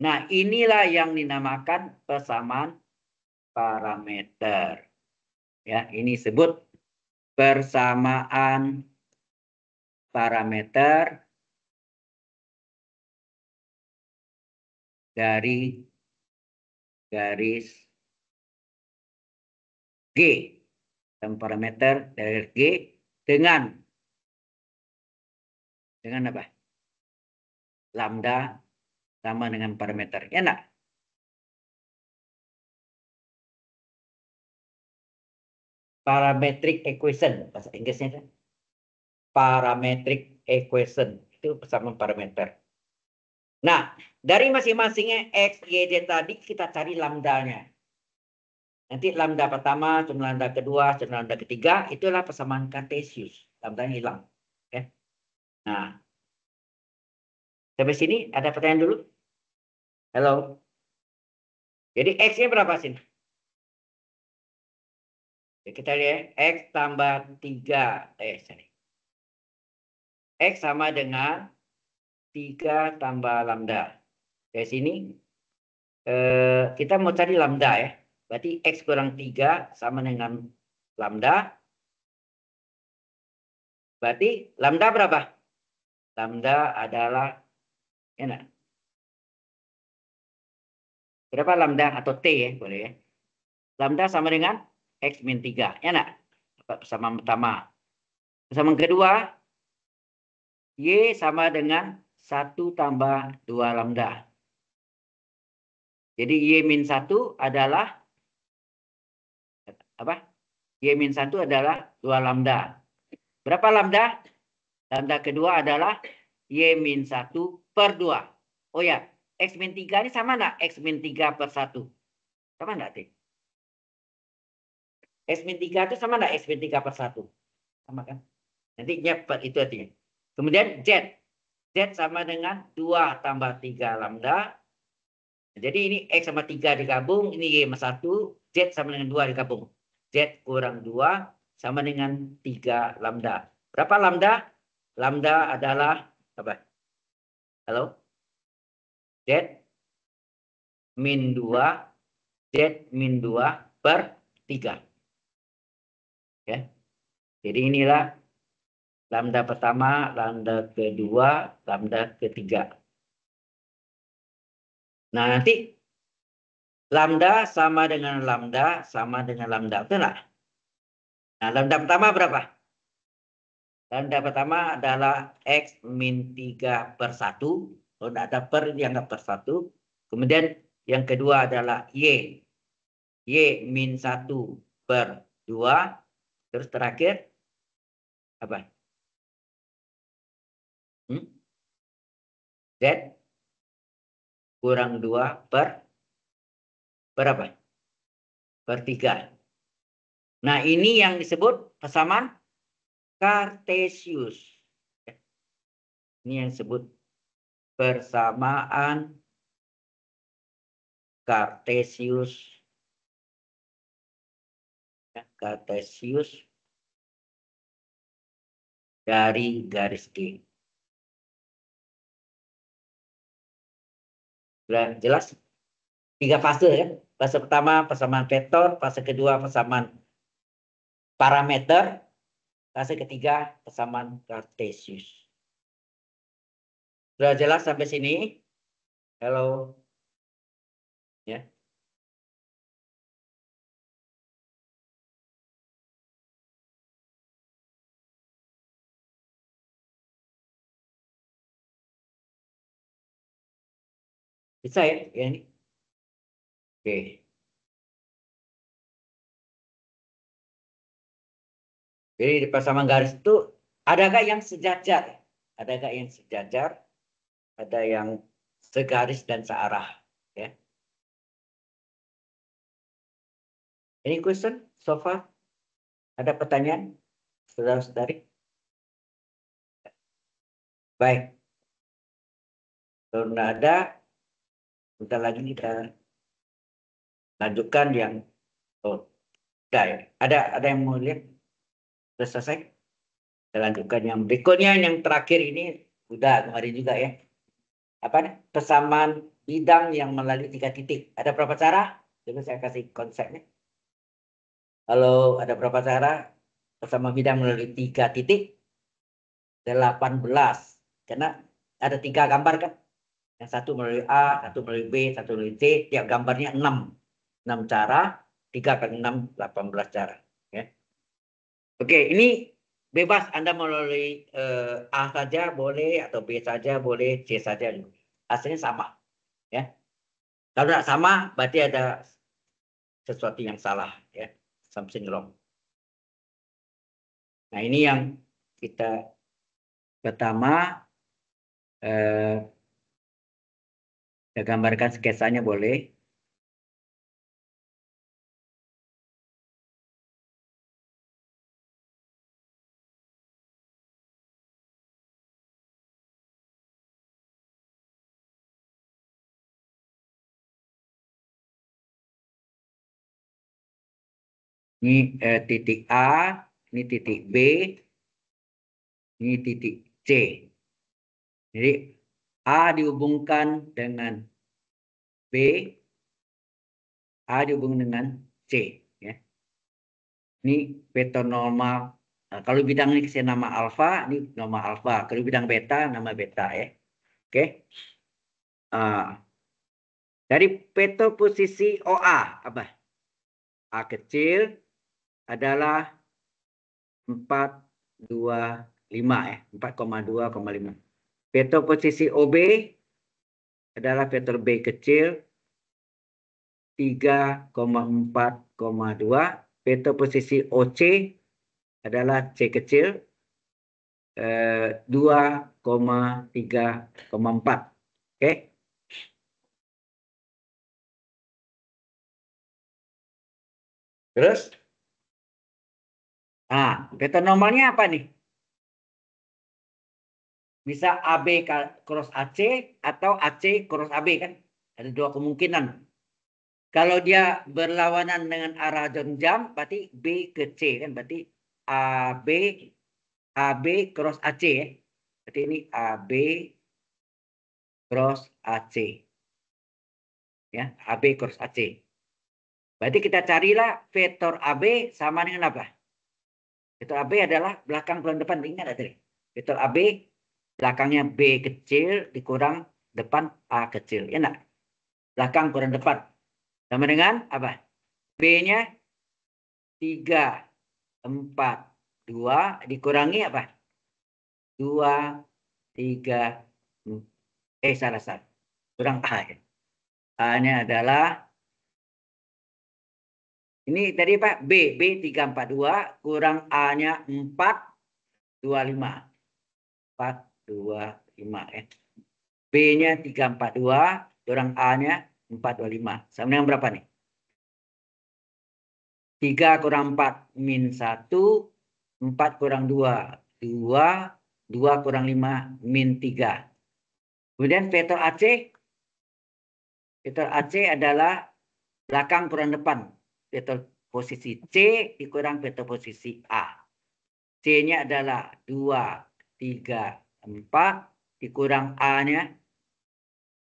Nah, inilah yang dinamakan persamaan parameter. Ya, ini sebut persamaan parameter dari garis G dan parameter dari G dengan dengan apa? Lambda sama dengan parameter. Ya parametric equation bahasa Inggrisnya kan? parametric equation itu persamaan parameter. Nah, dari masing-masingnya x, y, z tadi kita cari lambdanya. Nanti lambda pertama, terus lambda kedua, terus lambda ketiga, itulah persamaan Cartesius. Lambdanya hilang. Okay. Ya. Nah, sampai sini ada pertanyaan dulu? Halo? Jadi X-nya berapa sih? kita lihat X tambah 3. Eh, sorry. X sama dengan 3 tambah lambda. Dari sini, eh, kita mau cari lambda ya. Berarti X kurang 3 sama dengan lambda. Berarti lambda berapa? Lambda adalah, enak. Berapa lambda atau T ya, boleh ya. Lambda sama dengan X min 3. Ya nak? Dapat persamaan pertama. Persamaan kedua, Y sama dengan 1 tambah 2 lambda. Jadi Y min 1 adalah apa? Y min 1 adalah 2 lambda. Berapa lambda? Lambda kedua adalah Y min 1 per 2. Oh ya, X min 3 ini sama enggak? X min 3 per 1. Sama enggak, Tih? SP3 itu sama enggak SP3 per 1? Sama kan? Nanti nyebar itu artinya. Kemudian Z. Z sama dengan 2 tambah 3 lambda. Jadi ini X sama 3 digabung. Ini Y sama 1. Z sama dengan 2 digabung. Z kurang 2 sama dengan 3 lambda. Berapa lambda? Lambda adalah apa? Halo? Z min 2. Z min 2 per 3. Ya. Jadi inilah lambda pertama, lambda kedua, lambda ketiga. Nah, nanti lambda sama dengan lambda sama dengan lambda. Betul lah. Nah, lambda pertama berapa? Lambda pertama adalah X min 3 per 1. Kalau tidak ada per, dianggap per 1. Kemudian yang kedua adalah Y. Y min 1 per 2 Terus terakhir apa? Hmm? Z kurang dua per berapa? Per tiga. Nah, ini yang disebut persamaan Kartesius. Ya. Ini yang disebut persamaan Kartesius kartesius dari garis G. Sudah jelas? Tiga fase ya. Fase pertama persamaan vektor, fase kedua persamaan parameter, fase ketiga persamaan kartesius. Sudah jelas sampai sini? Halo. Ya. Bisa ya, ya ini. Oke. Jadi di pasangan garis itu adakah yang sejajar? Adakah yang sejajar? Ada yang segaris dan searah, ya. ini question so far? Ada pertanyaan? Saudara-saudari? Baik. Kalau ada, kita lagi kita lanjutkan yang oh, dai. Ya. Ada ada yang mau lihat? Sudah selesai? Kita lanjutkan yang berikutnya yang terakhir ini udah kemarin juga ya. Apa nih persamaan bidang yang melalui tiga titik. Ada berapa cara? jadi saya kasih konsepnya. Kalau ada berapa cara persamaan bidang melalui tiga titik? delapan belas Karena ada tiga gambar kan? Yang satu melalui A, satu melalui B, satu melalui C. Tiap gambarnya 6. 6 cara, 3 enam, 6, 18 cara. Ya. Oke, ini bebas Anda melalui uh, A saja boleh, atau B saja boleh, C saja. Hasilnya sama. Ya. Kalau tidak sama, berarti ada sesuatu yang salah. ya Something wrong. Nah, ini yang kita pertama eh, Ya, gambarkan sketsanya boleh. ini eh, titik A, ini titik B, ini titik C. Jadi A dihubungkan dengan B, A dihubungkan dengan C. Ya. Ini vektor normal. Nah, kalau bidang ini saya nama alfa, ini nama alfa. Kalau bidang beta, nama beta ya. Oke. Okay. Uh, dari vektor posisi OA apa? A kecil adalah empat ya. koma dua ya. 4,2,5. Vetor posisi OB adalah vektor B kecil 3,4,2. Vektor posisi OC adalah C kecil 2,3,4. Eh, Oke. Okay? Terus? Ah, vektor normalnya apa nih? Bisa AB cross AC atau AC cross AB kan? Ada dua kemungkinan. Kalau dia berlawanan dengan arah jam-jam berarti B ke C kan? Berarti AB AB cross AC ya. Berarti ini AB cross AC. Ya, AB cross AC. Berarti kita carilah vektor AB sama dengan apa? Vektor AB adalah belakang bulan depan. Ingat ada Vektor AB belakangnya B kecil dikurang depan A kecil. Ya enggak? Belakang kurang depan. Sama dengan apa? B-nya 3, 4, 2 dikurangi apa? 2, 3, 4. Eh salah salah. Kurang A ya. A-nya adalah ini tadi Pak B, B 342 kurang A-nya 4 25. 4 dua lima ya. B-nya tiga empat dua orang A-nya empat dua lima Sama dengan berapa nih? tiga kurang empat min satu empat kurang dua dua dua kurang lima min tiga Kemudian vektor AC. Vektor AC adalah belakang kurang depan. Vektor posisi C dikurang vektor posisi A. C-nya adalah 2, 3, 4 dikurang A-nya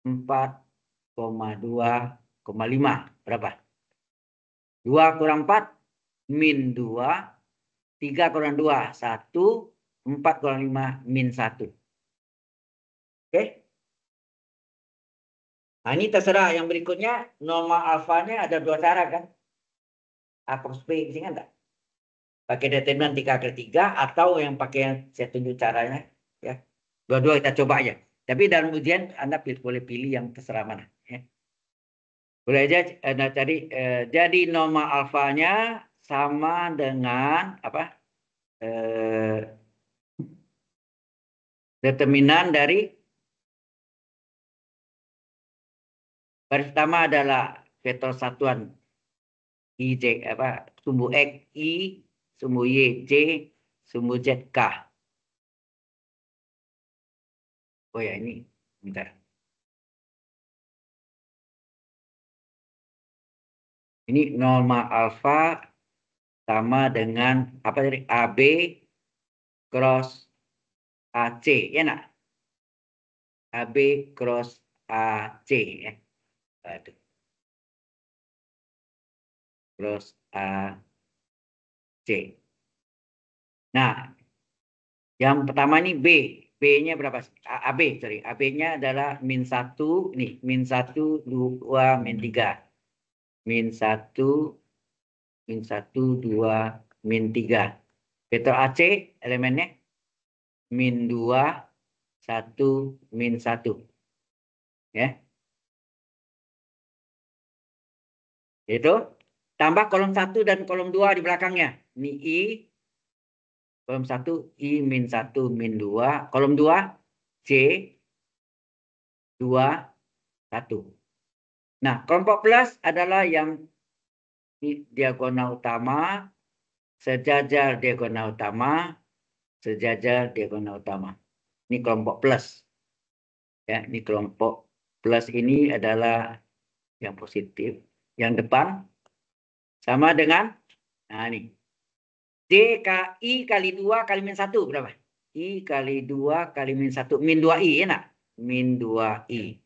4,2,5. Berapa? 2 kurang 4, min 2. 3 kurang 2, 1. 4 kurang 5, min 1. Oke? Okay? Nah, ini terserah. Yang berikutnya, norma alfanya ada dua cara kan? A cross B, ingat nggak? Pakai determinan 3 ke 3 atau yang pakai yang saya tunjuk caranya ya dua-dua kita coba aja tapi dalam ujian anda boleh pilih yang terserah mana ya boleh aja anda cari eh, jadi norma alfanya sama dengan apa eh, determinan dari baris pertama adalah vektor satuan ij apa sumbu x i sumbu y j sumbu z k oh ya ini bentar ini norma alfa sama dengan apa dari AB cross AC ya nak AB cross AC ya aduh cross AC nah yang pertama ini B B-nya berapa? AB, sorry. AB-nya adalah min 1, nih, min 1, 2, min 3. Min 1, min 1, 2, min 3. Vektor AC elemennya min 2, 1, min 1. Ya. Itu. Tambah kolom 1 dan kolom 2 di belakangnya. Ini I, kolom 1 I min 1 min 2, kolom 2 C 2 1. Nah, kelompok plus adalah yang di diagonal utama, sejajar diagonal utama, sejajar diagonal utama. Ini kelompok plus. Ya, ini kelompok plus ini adalah yang positif, yang depan sama dengan nah ini DKI kali 2 kali min 1 berapa? I kali 2 kali min 1. Min 2I enak? Min 2I.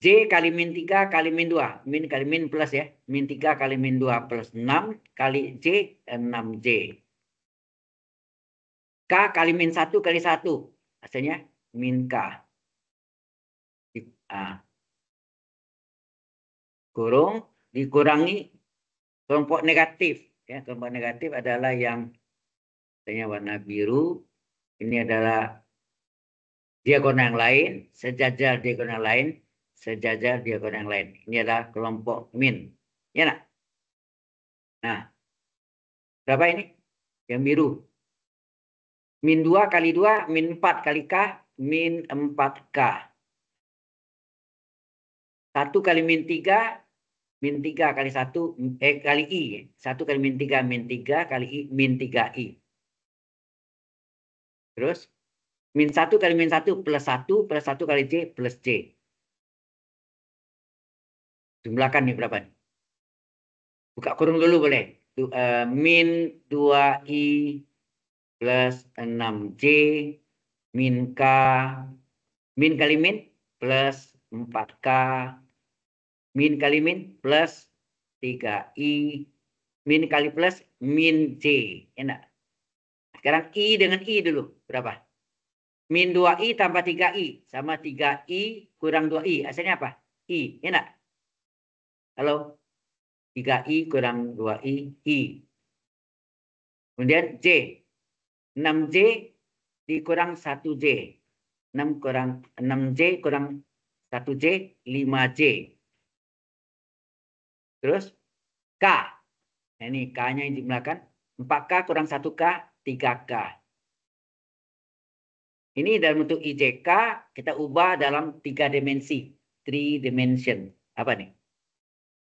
J kali min 3 kali min 2. Min kali min plus ya. Min 3 kali min 2 plus 6 kali J 6J. K kali min 1 kali 1. Hasilnya min K. Kurung dikurangi kelompok negatif ya gambar negatif adalah yang misalnya warna biru ini adalah diagonal yang lain sejajar diagonal yang lain sejajar diagonal yang lain ini adalah kelompok min ya nak? nah berapa ini yang biru min 2 kali 2 min 4 kali k min 4k 1 kali min 3 min 3 kali 1, eh kali I. 1 kali min 3, min 3 kali I, min 3I. Terus, min 1 kali min 1 plus 1, plus 1 kali J plus j Jumlahkan nih berapa nih? Buka kurung dulu boleh. Du, uh, eh, min 2I plus 6J min K min kali min plus 4K Min kali min plus 3i. Min kali plus min c. Enak. Sekarang i dengan i dulu. Berapa? Min 2i tambah 3i. Sama 3i kurang 2i. Hasilnya apa? i. Enak. Halo? 3i kurang 2i. i. Kemudian j. 6j dikurang 1j. 6 kurang 6j kurang 1j 5j. Terus K. Nah, ini K-nya yang dijumlahkan. 4K kurang 1K, 3K. Ini dalam bentuk IJK kita ubah dalam tiga dimensi. Three dimension. Apa nih?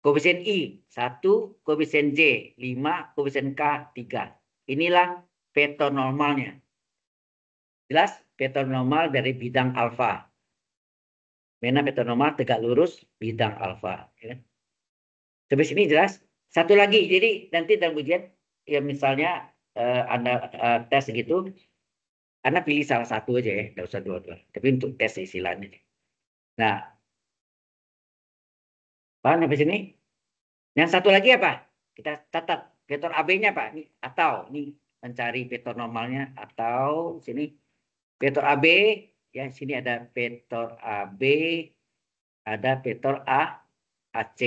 Koefisien I 1, koefisien J 5, koefisien K 3. Inilah vektor normalnya. Jelas? Vektor normal dari bidang alfa. Mena vektor normal tegak lurus bidang alfa. Ya. Kan? Sampai sini jelas? Satu lagi, jadi nanti dalam ujian, ya misalnya uh, Anda uh, tes gitu, Anda pilih salah satu aja ya, nggak usah dua-dua. Tapi untuk tes istilahnya. Nah, paham sampai sini? Yang satu lagi apa? Kita catat vektor AB-nya Pak. Ini, atau ini mencari vektor normalnya atau sini vektor AB ya sini ada vektor AB ada vektor A AC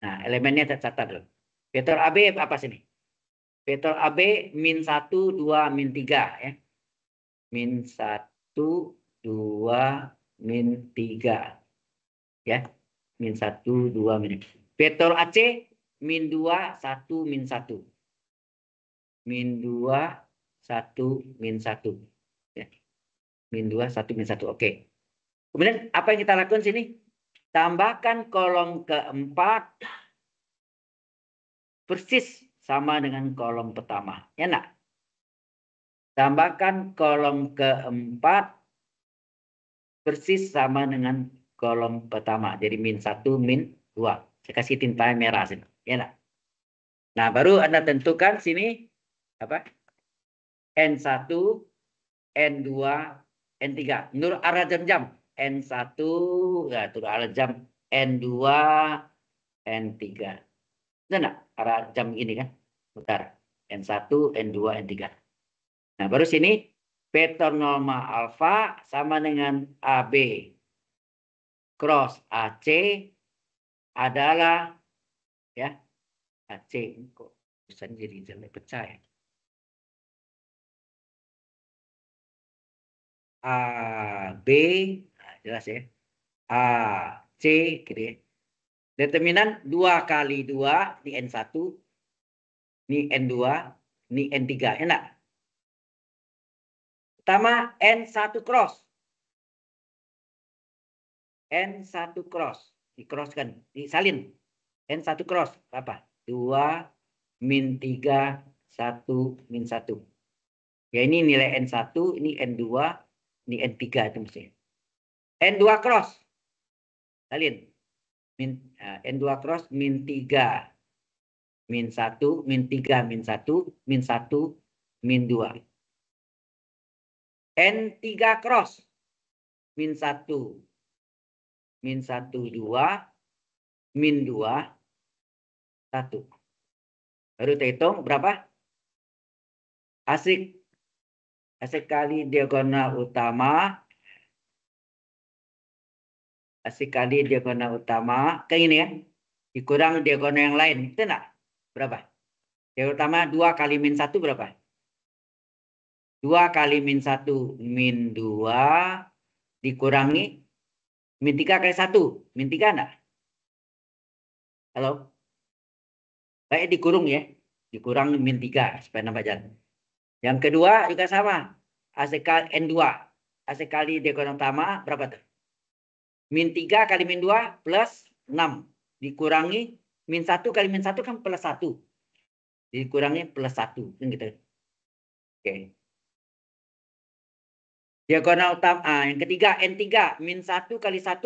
Nah, elemennya tercatat dulu. Vektor AB apa sini? Vektor AB min 1, 2, min 3 ya. Min 1, 2, min 3. Ya. Min 1, 2, min 3. Vektor AC min 2, 1, min 1. Min 2, 1, min 1. Ya. Min 2, 1, min 1. Oke. Kemudian apa yang kita lakukan sini? Tambahkan kolom keempat persis sama dengan kolom pertama. Ya Enak. Tambahkan kolom keempat persis sama dengan kolom pertama. Jadi min 1, min 2. Saya kasih tinta merah sini. Ya Enak. Nah, baru Anda tentukan sini apa? N1, N2, N3. Menurut arah jam-jam. N1, ya turun arah jam N2, N3. Itu enggak? Arah jam ini kan? Putar. N1, N2, N3. Nah, baru sini vektor norma alfa sama dengan AB cross AC adalah ya AC kok bisa jadi jelek pecah ya. AB jelas ya. A, C gitu ya. Determinan 2 kali 2 di N1, ini N2, ini N3, enak. Pertama N1 cross. N1 cross, di cross kan, di salin. N1 cross, apa? 2 min 3, 1 min 1. Ya ini nilai N1, ini N2, ini N3 itu mesti. N2 cross. Salin. Min, eh, N2 cross min 3. Min 1, min 3, min 1, min 1, min 2. N3 cross. Min 1. Min 1, 2. Min 2, 1. Baru kita hitung berapa? Asik. Asik kali diagonal utama Kasih kali diagonal utama. Kayak gini ya. Dikurang diagonal yang lain. Itu enggak? Berapa? Diagonal utama dua kali min satu berapa? Dua kali min satu min dua dikurangi min tiga kali satu, Min tiga enggak? Halo? Baik dikurung ya. Dikurang min tiga. supaya nampak jalan. Yang kedua juga sama. AC N2. AC kali diagonal utama berapa tuh? Min 3 kali min 2 plus 6. Dikurangi min 1 kali min 1 kan plus 1. Dikurangi plus 1. Kan gitu. Oke. Diagonal utama. Ah, yang ketiga, N3. Min 1 kali 1.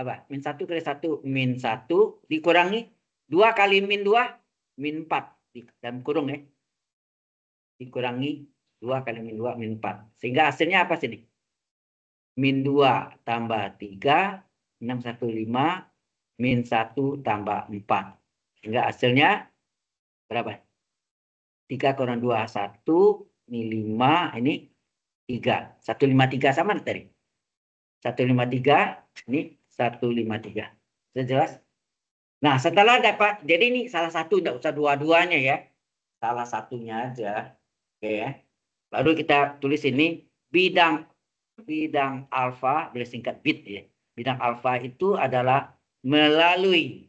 Apa? Min 1 kali 1. Min 1. Dikurangi 2 kali min 2. Min 4. dalam kurung ya. Dikurangi 2 kali min 2 min 4. Sehingga hasilnya apa sih nih? min 2 tambah 3, 6, 1, 5, min 1 tambah 4. Sehingga hasilnya berapa? 3 kurang 2, 1, ini 5, ini 3. 1, 5, 3 sama tadi. 1, 5, 3, ini 1, 5, 3. Sudah jelas? Nah, setelah dapat, jadi ini salah satu, tidak usah dua-duanya ya. Salah satunya aja. Oke ya. Lalu kita tulis ini bidang bidang alfa singkat bit ya. Bidang alfa itu adalah melalui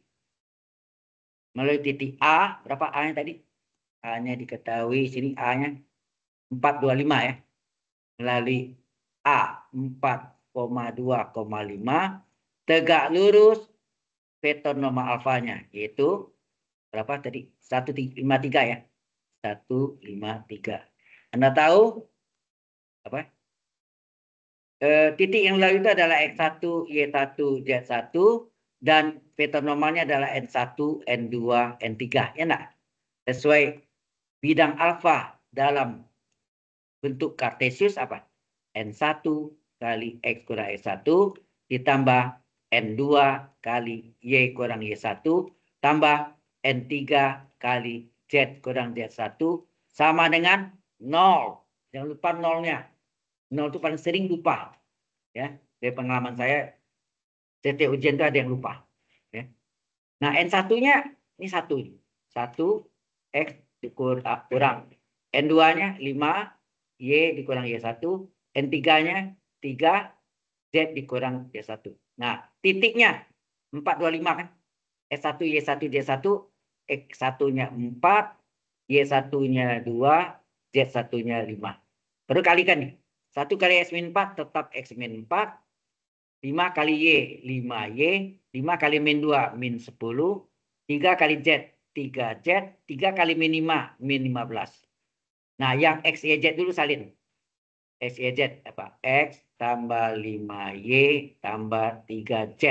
melalui titik A, berapa A-nya tadi? A-nya diketahui sini A-nya 425 ya. Melalui A 4,2,5 tegak lurus vektor norma alfanya yaitu berapa tadi? 153 ya. 153. Anda tahu apa? eh, titik yang lalu itu adalah X1, Y1, Z1 dan pattern normalnya adalah N1, N2, N3. Ya enggak? Sesuai bidang alfa dalam bentuk kartesius apa? N1 kali X kurang X1 ditambah N2 kali Y kurang Y1 tambah N3 kali Z kurang Z1 sama dengan 0. Jangan lupa nolnya. Nol itu paling sering lupa. Ya, dari pengalaman saya CT ujian itu ada yang lupa. Ya. Nah, n satunya ini satu. Satu, X dikurang. Ah, N2-nya lima Y dikurang y satu n N3-nya 3, Z dikurang y satu. Nah, titiknya empat dua lima kan? s satu y satu z satu x X1-nya 4, Y1-nya 2, Z1-nya 5. Baru kalikan nih. 1 kali X min 4 tetap X min 4. 5 kali Y, 5Y. 5 kali min 2, min 10. 3 kali Z, 3Z. 3 kali min 5, min 15. Nah, yang X, Y, Z dulu salin. X, Y, Z. Apa? X tambah 5Y tambah 3Z.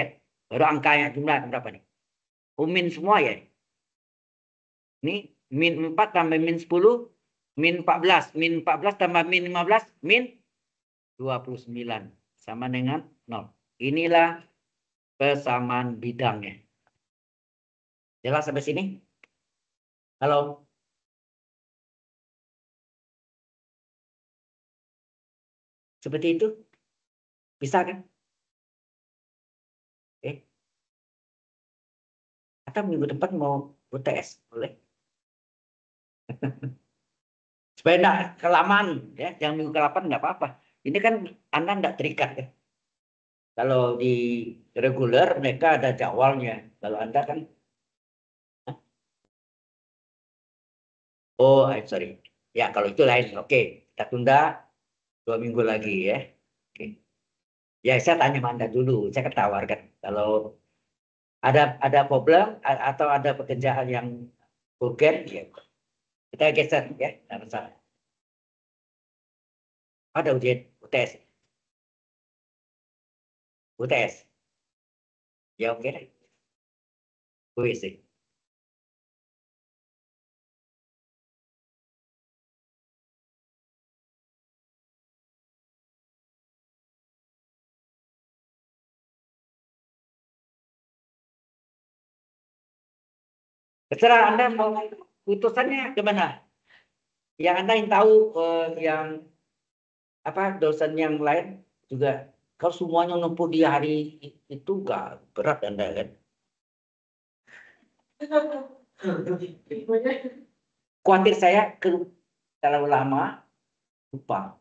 Baru angka yang jumlah berapa nih? Umin oh, semua ya? Ini min 4 tambah min 10 min 14, min 14 tambah min 15, min 29 sama dengan 0. Inilah kesamaan bidangnya. Jelas sampai sini? Halo? Seperti itu? Bisa kan? Oke. Atau minggu depan mau UTS? Boleh? <laughs> Supaya enggak kelamaan. ya. Yang minggu ke-8 enggak apa-apa. Ini kan Anda tidak terikat ya. Kalau di reguler mereka ada jadwalnya. Kalau Anda kan Oh, I'm eh, sorry. Ya, kalau itu lain. Oke, kita tunda dua minggu lagi ya. Oke. Ya, saya tanya Anda dulu. Saya ketawarkan kalau ada ada problem atau ada pekerjaan yang urgent, ya kita geser ya, Tidak masalah ada ujian UTS UTS ya mungkin kuis Terserah Anda mau putusannya gimana? Yang Anda ingin tahu, eh, yang apa dosen yang lain juga kalau semuanya numpuk di hari itu gak berat anda kan khawatir saya ke terlalu lama lupa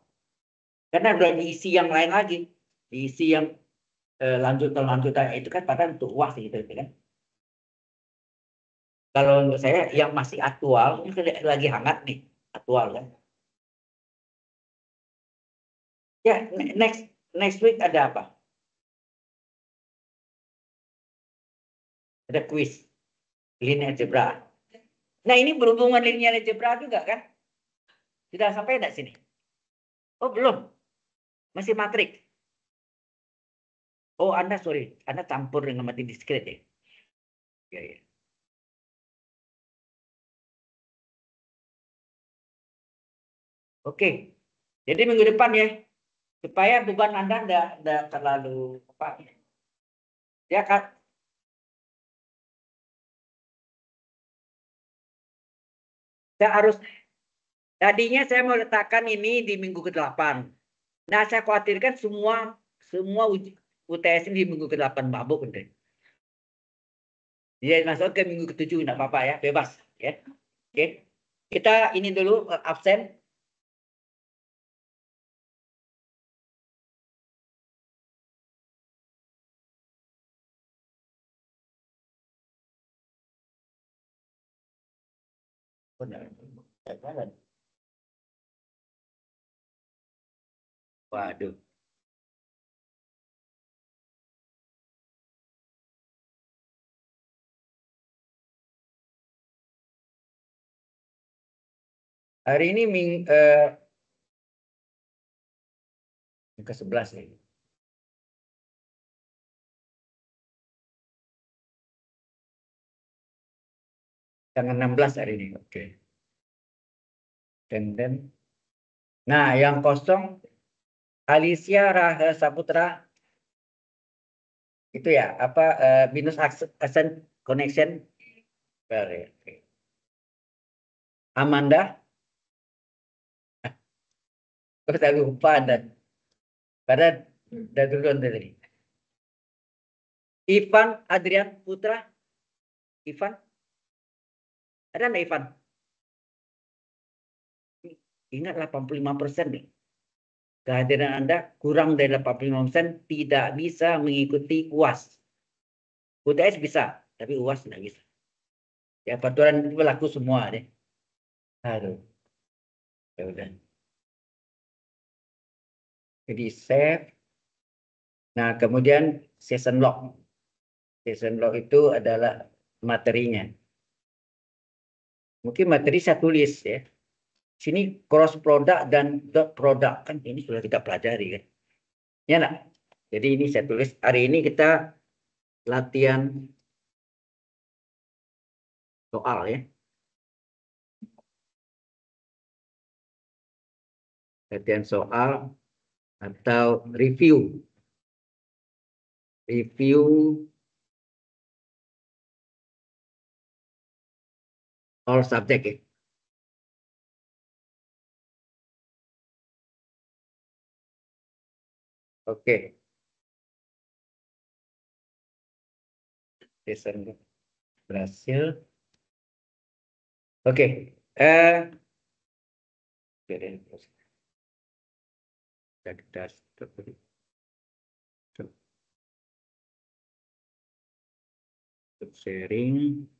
karena udah diisi yang lain lagi diisi yang eh, lanjutan lanjutan itu kan padahal untuk uas gitu, gitu kan kalau menurut saya yang masih aktual ini kan lagi hangat nih aktual kan Ya, next next week ada apa? Ada quiz linear algebra. Nah, ini berhubungan linear algebra juga kan? Sudah sampai enggak sini? Oh, belum. Masih matrik. Oh, Anda sorry, Anda campur dengan mati diskrit ya. Ya, ya. Oke. Jadi minggu depan ya, supaya beban anda tidak terlalu apa ya kan saya harus tadinya saya mau letakkan ini di minggu ke-8 nah saya khawatirkan semua semua UTS ini di minggu ke-8 mabuk nanti iya, jadi masuk ke minggu ke-7 enggak apa-apa ya bebas ya oke okay. kita ini dulu eh, absen Waduh. Hari ini ming, eh, ke-11 nih. tanggal 16 hari ini. Oke. Okay. Tenden. Nah, yang kosong Alicia Raha Saputra itu ya apa uh, eh, minus accent connection Oke. Amanda <laughs> terus saya lupa anda pada udah hmm. duluan tadi Ivan Adrian Putra Ivan ada nggak Ivan? Ingat 85 persen nih. Kehadiran Anda kurang dari 85 persen tidak bisa mengikuti UAS. UTS bisa, tapi UAS tidak bisa. Ya peraturan itu berlaku semua deh. Aduh. Ya udah. Jadi save. Nah kemudian season lock Season lock itu adalah materinya mungkin materi saya tulis ya sini cross product dan dot product kan ini sudah kita pelajari kan ya nak jadi ini saya tulis hari ini kita latihan soal ya latihan soal atau review review or subject Oke. Okay. Berhasil. Oke. Okay. Eh, kita sharing.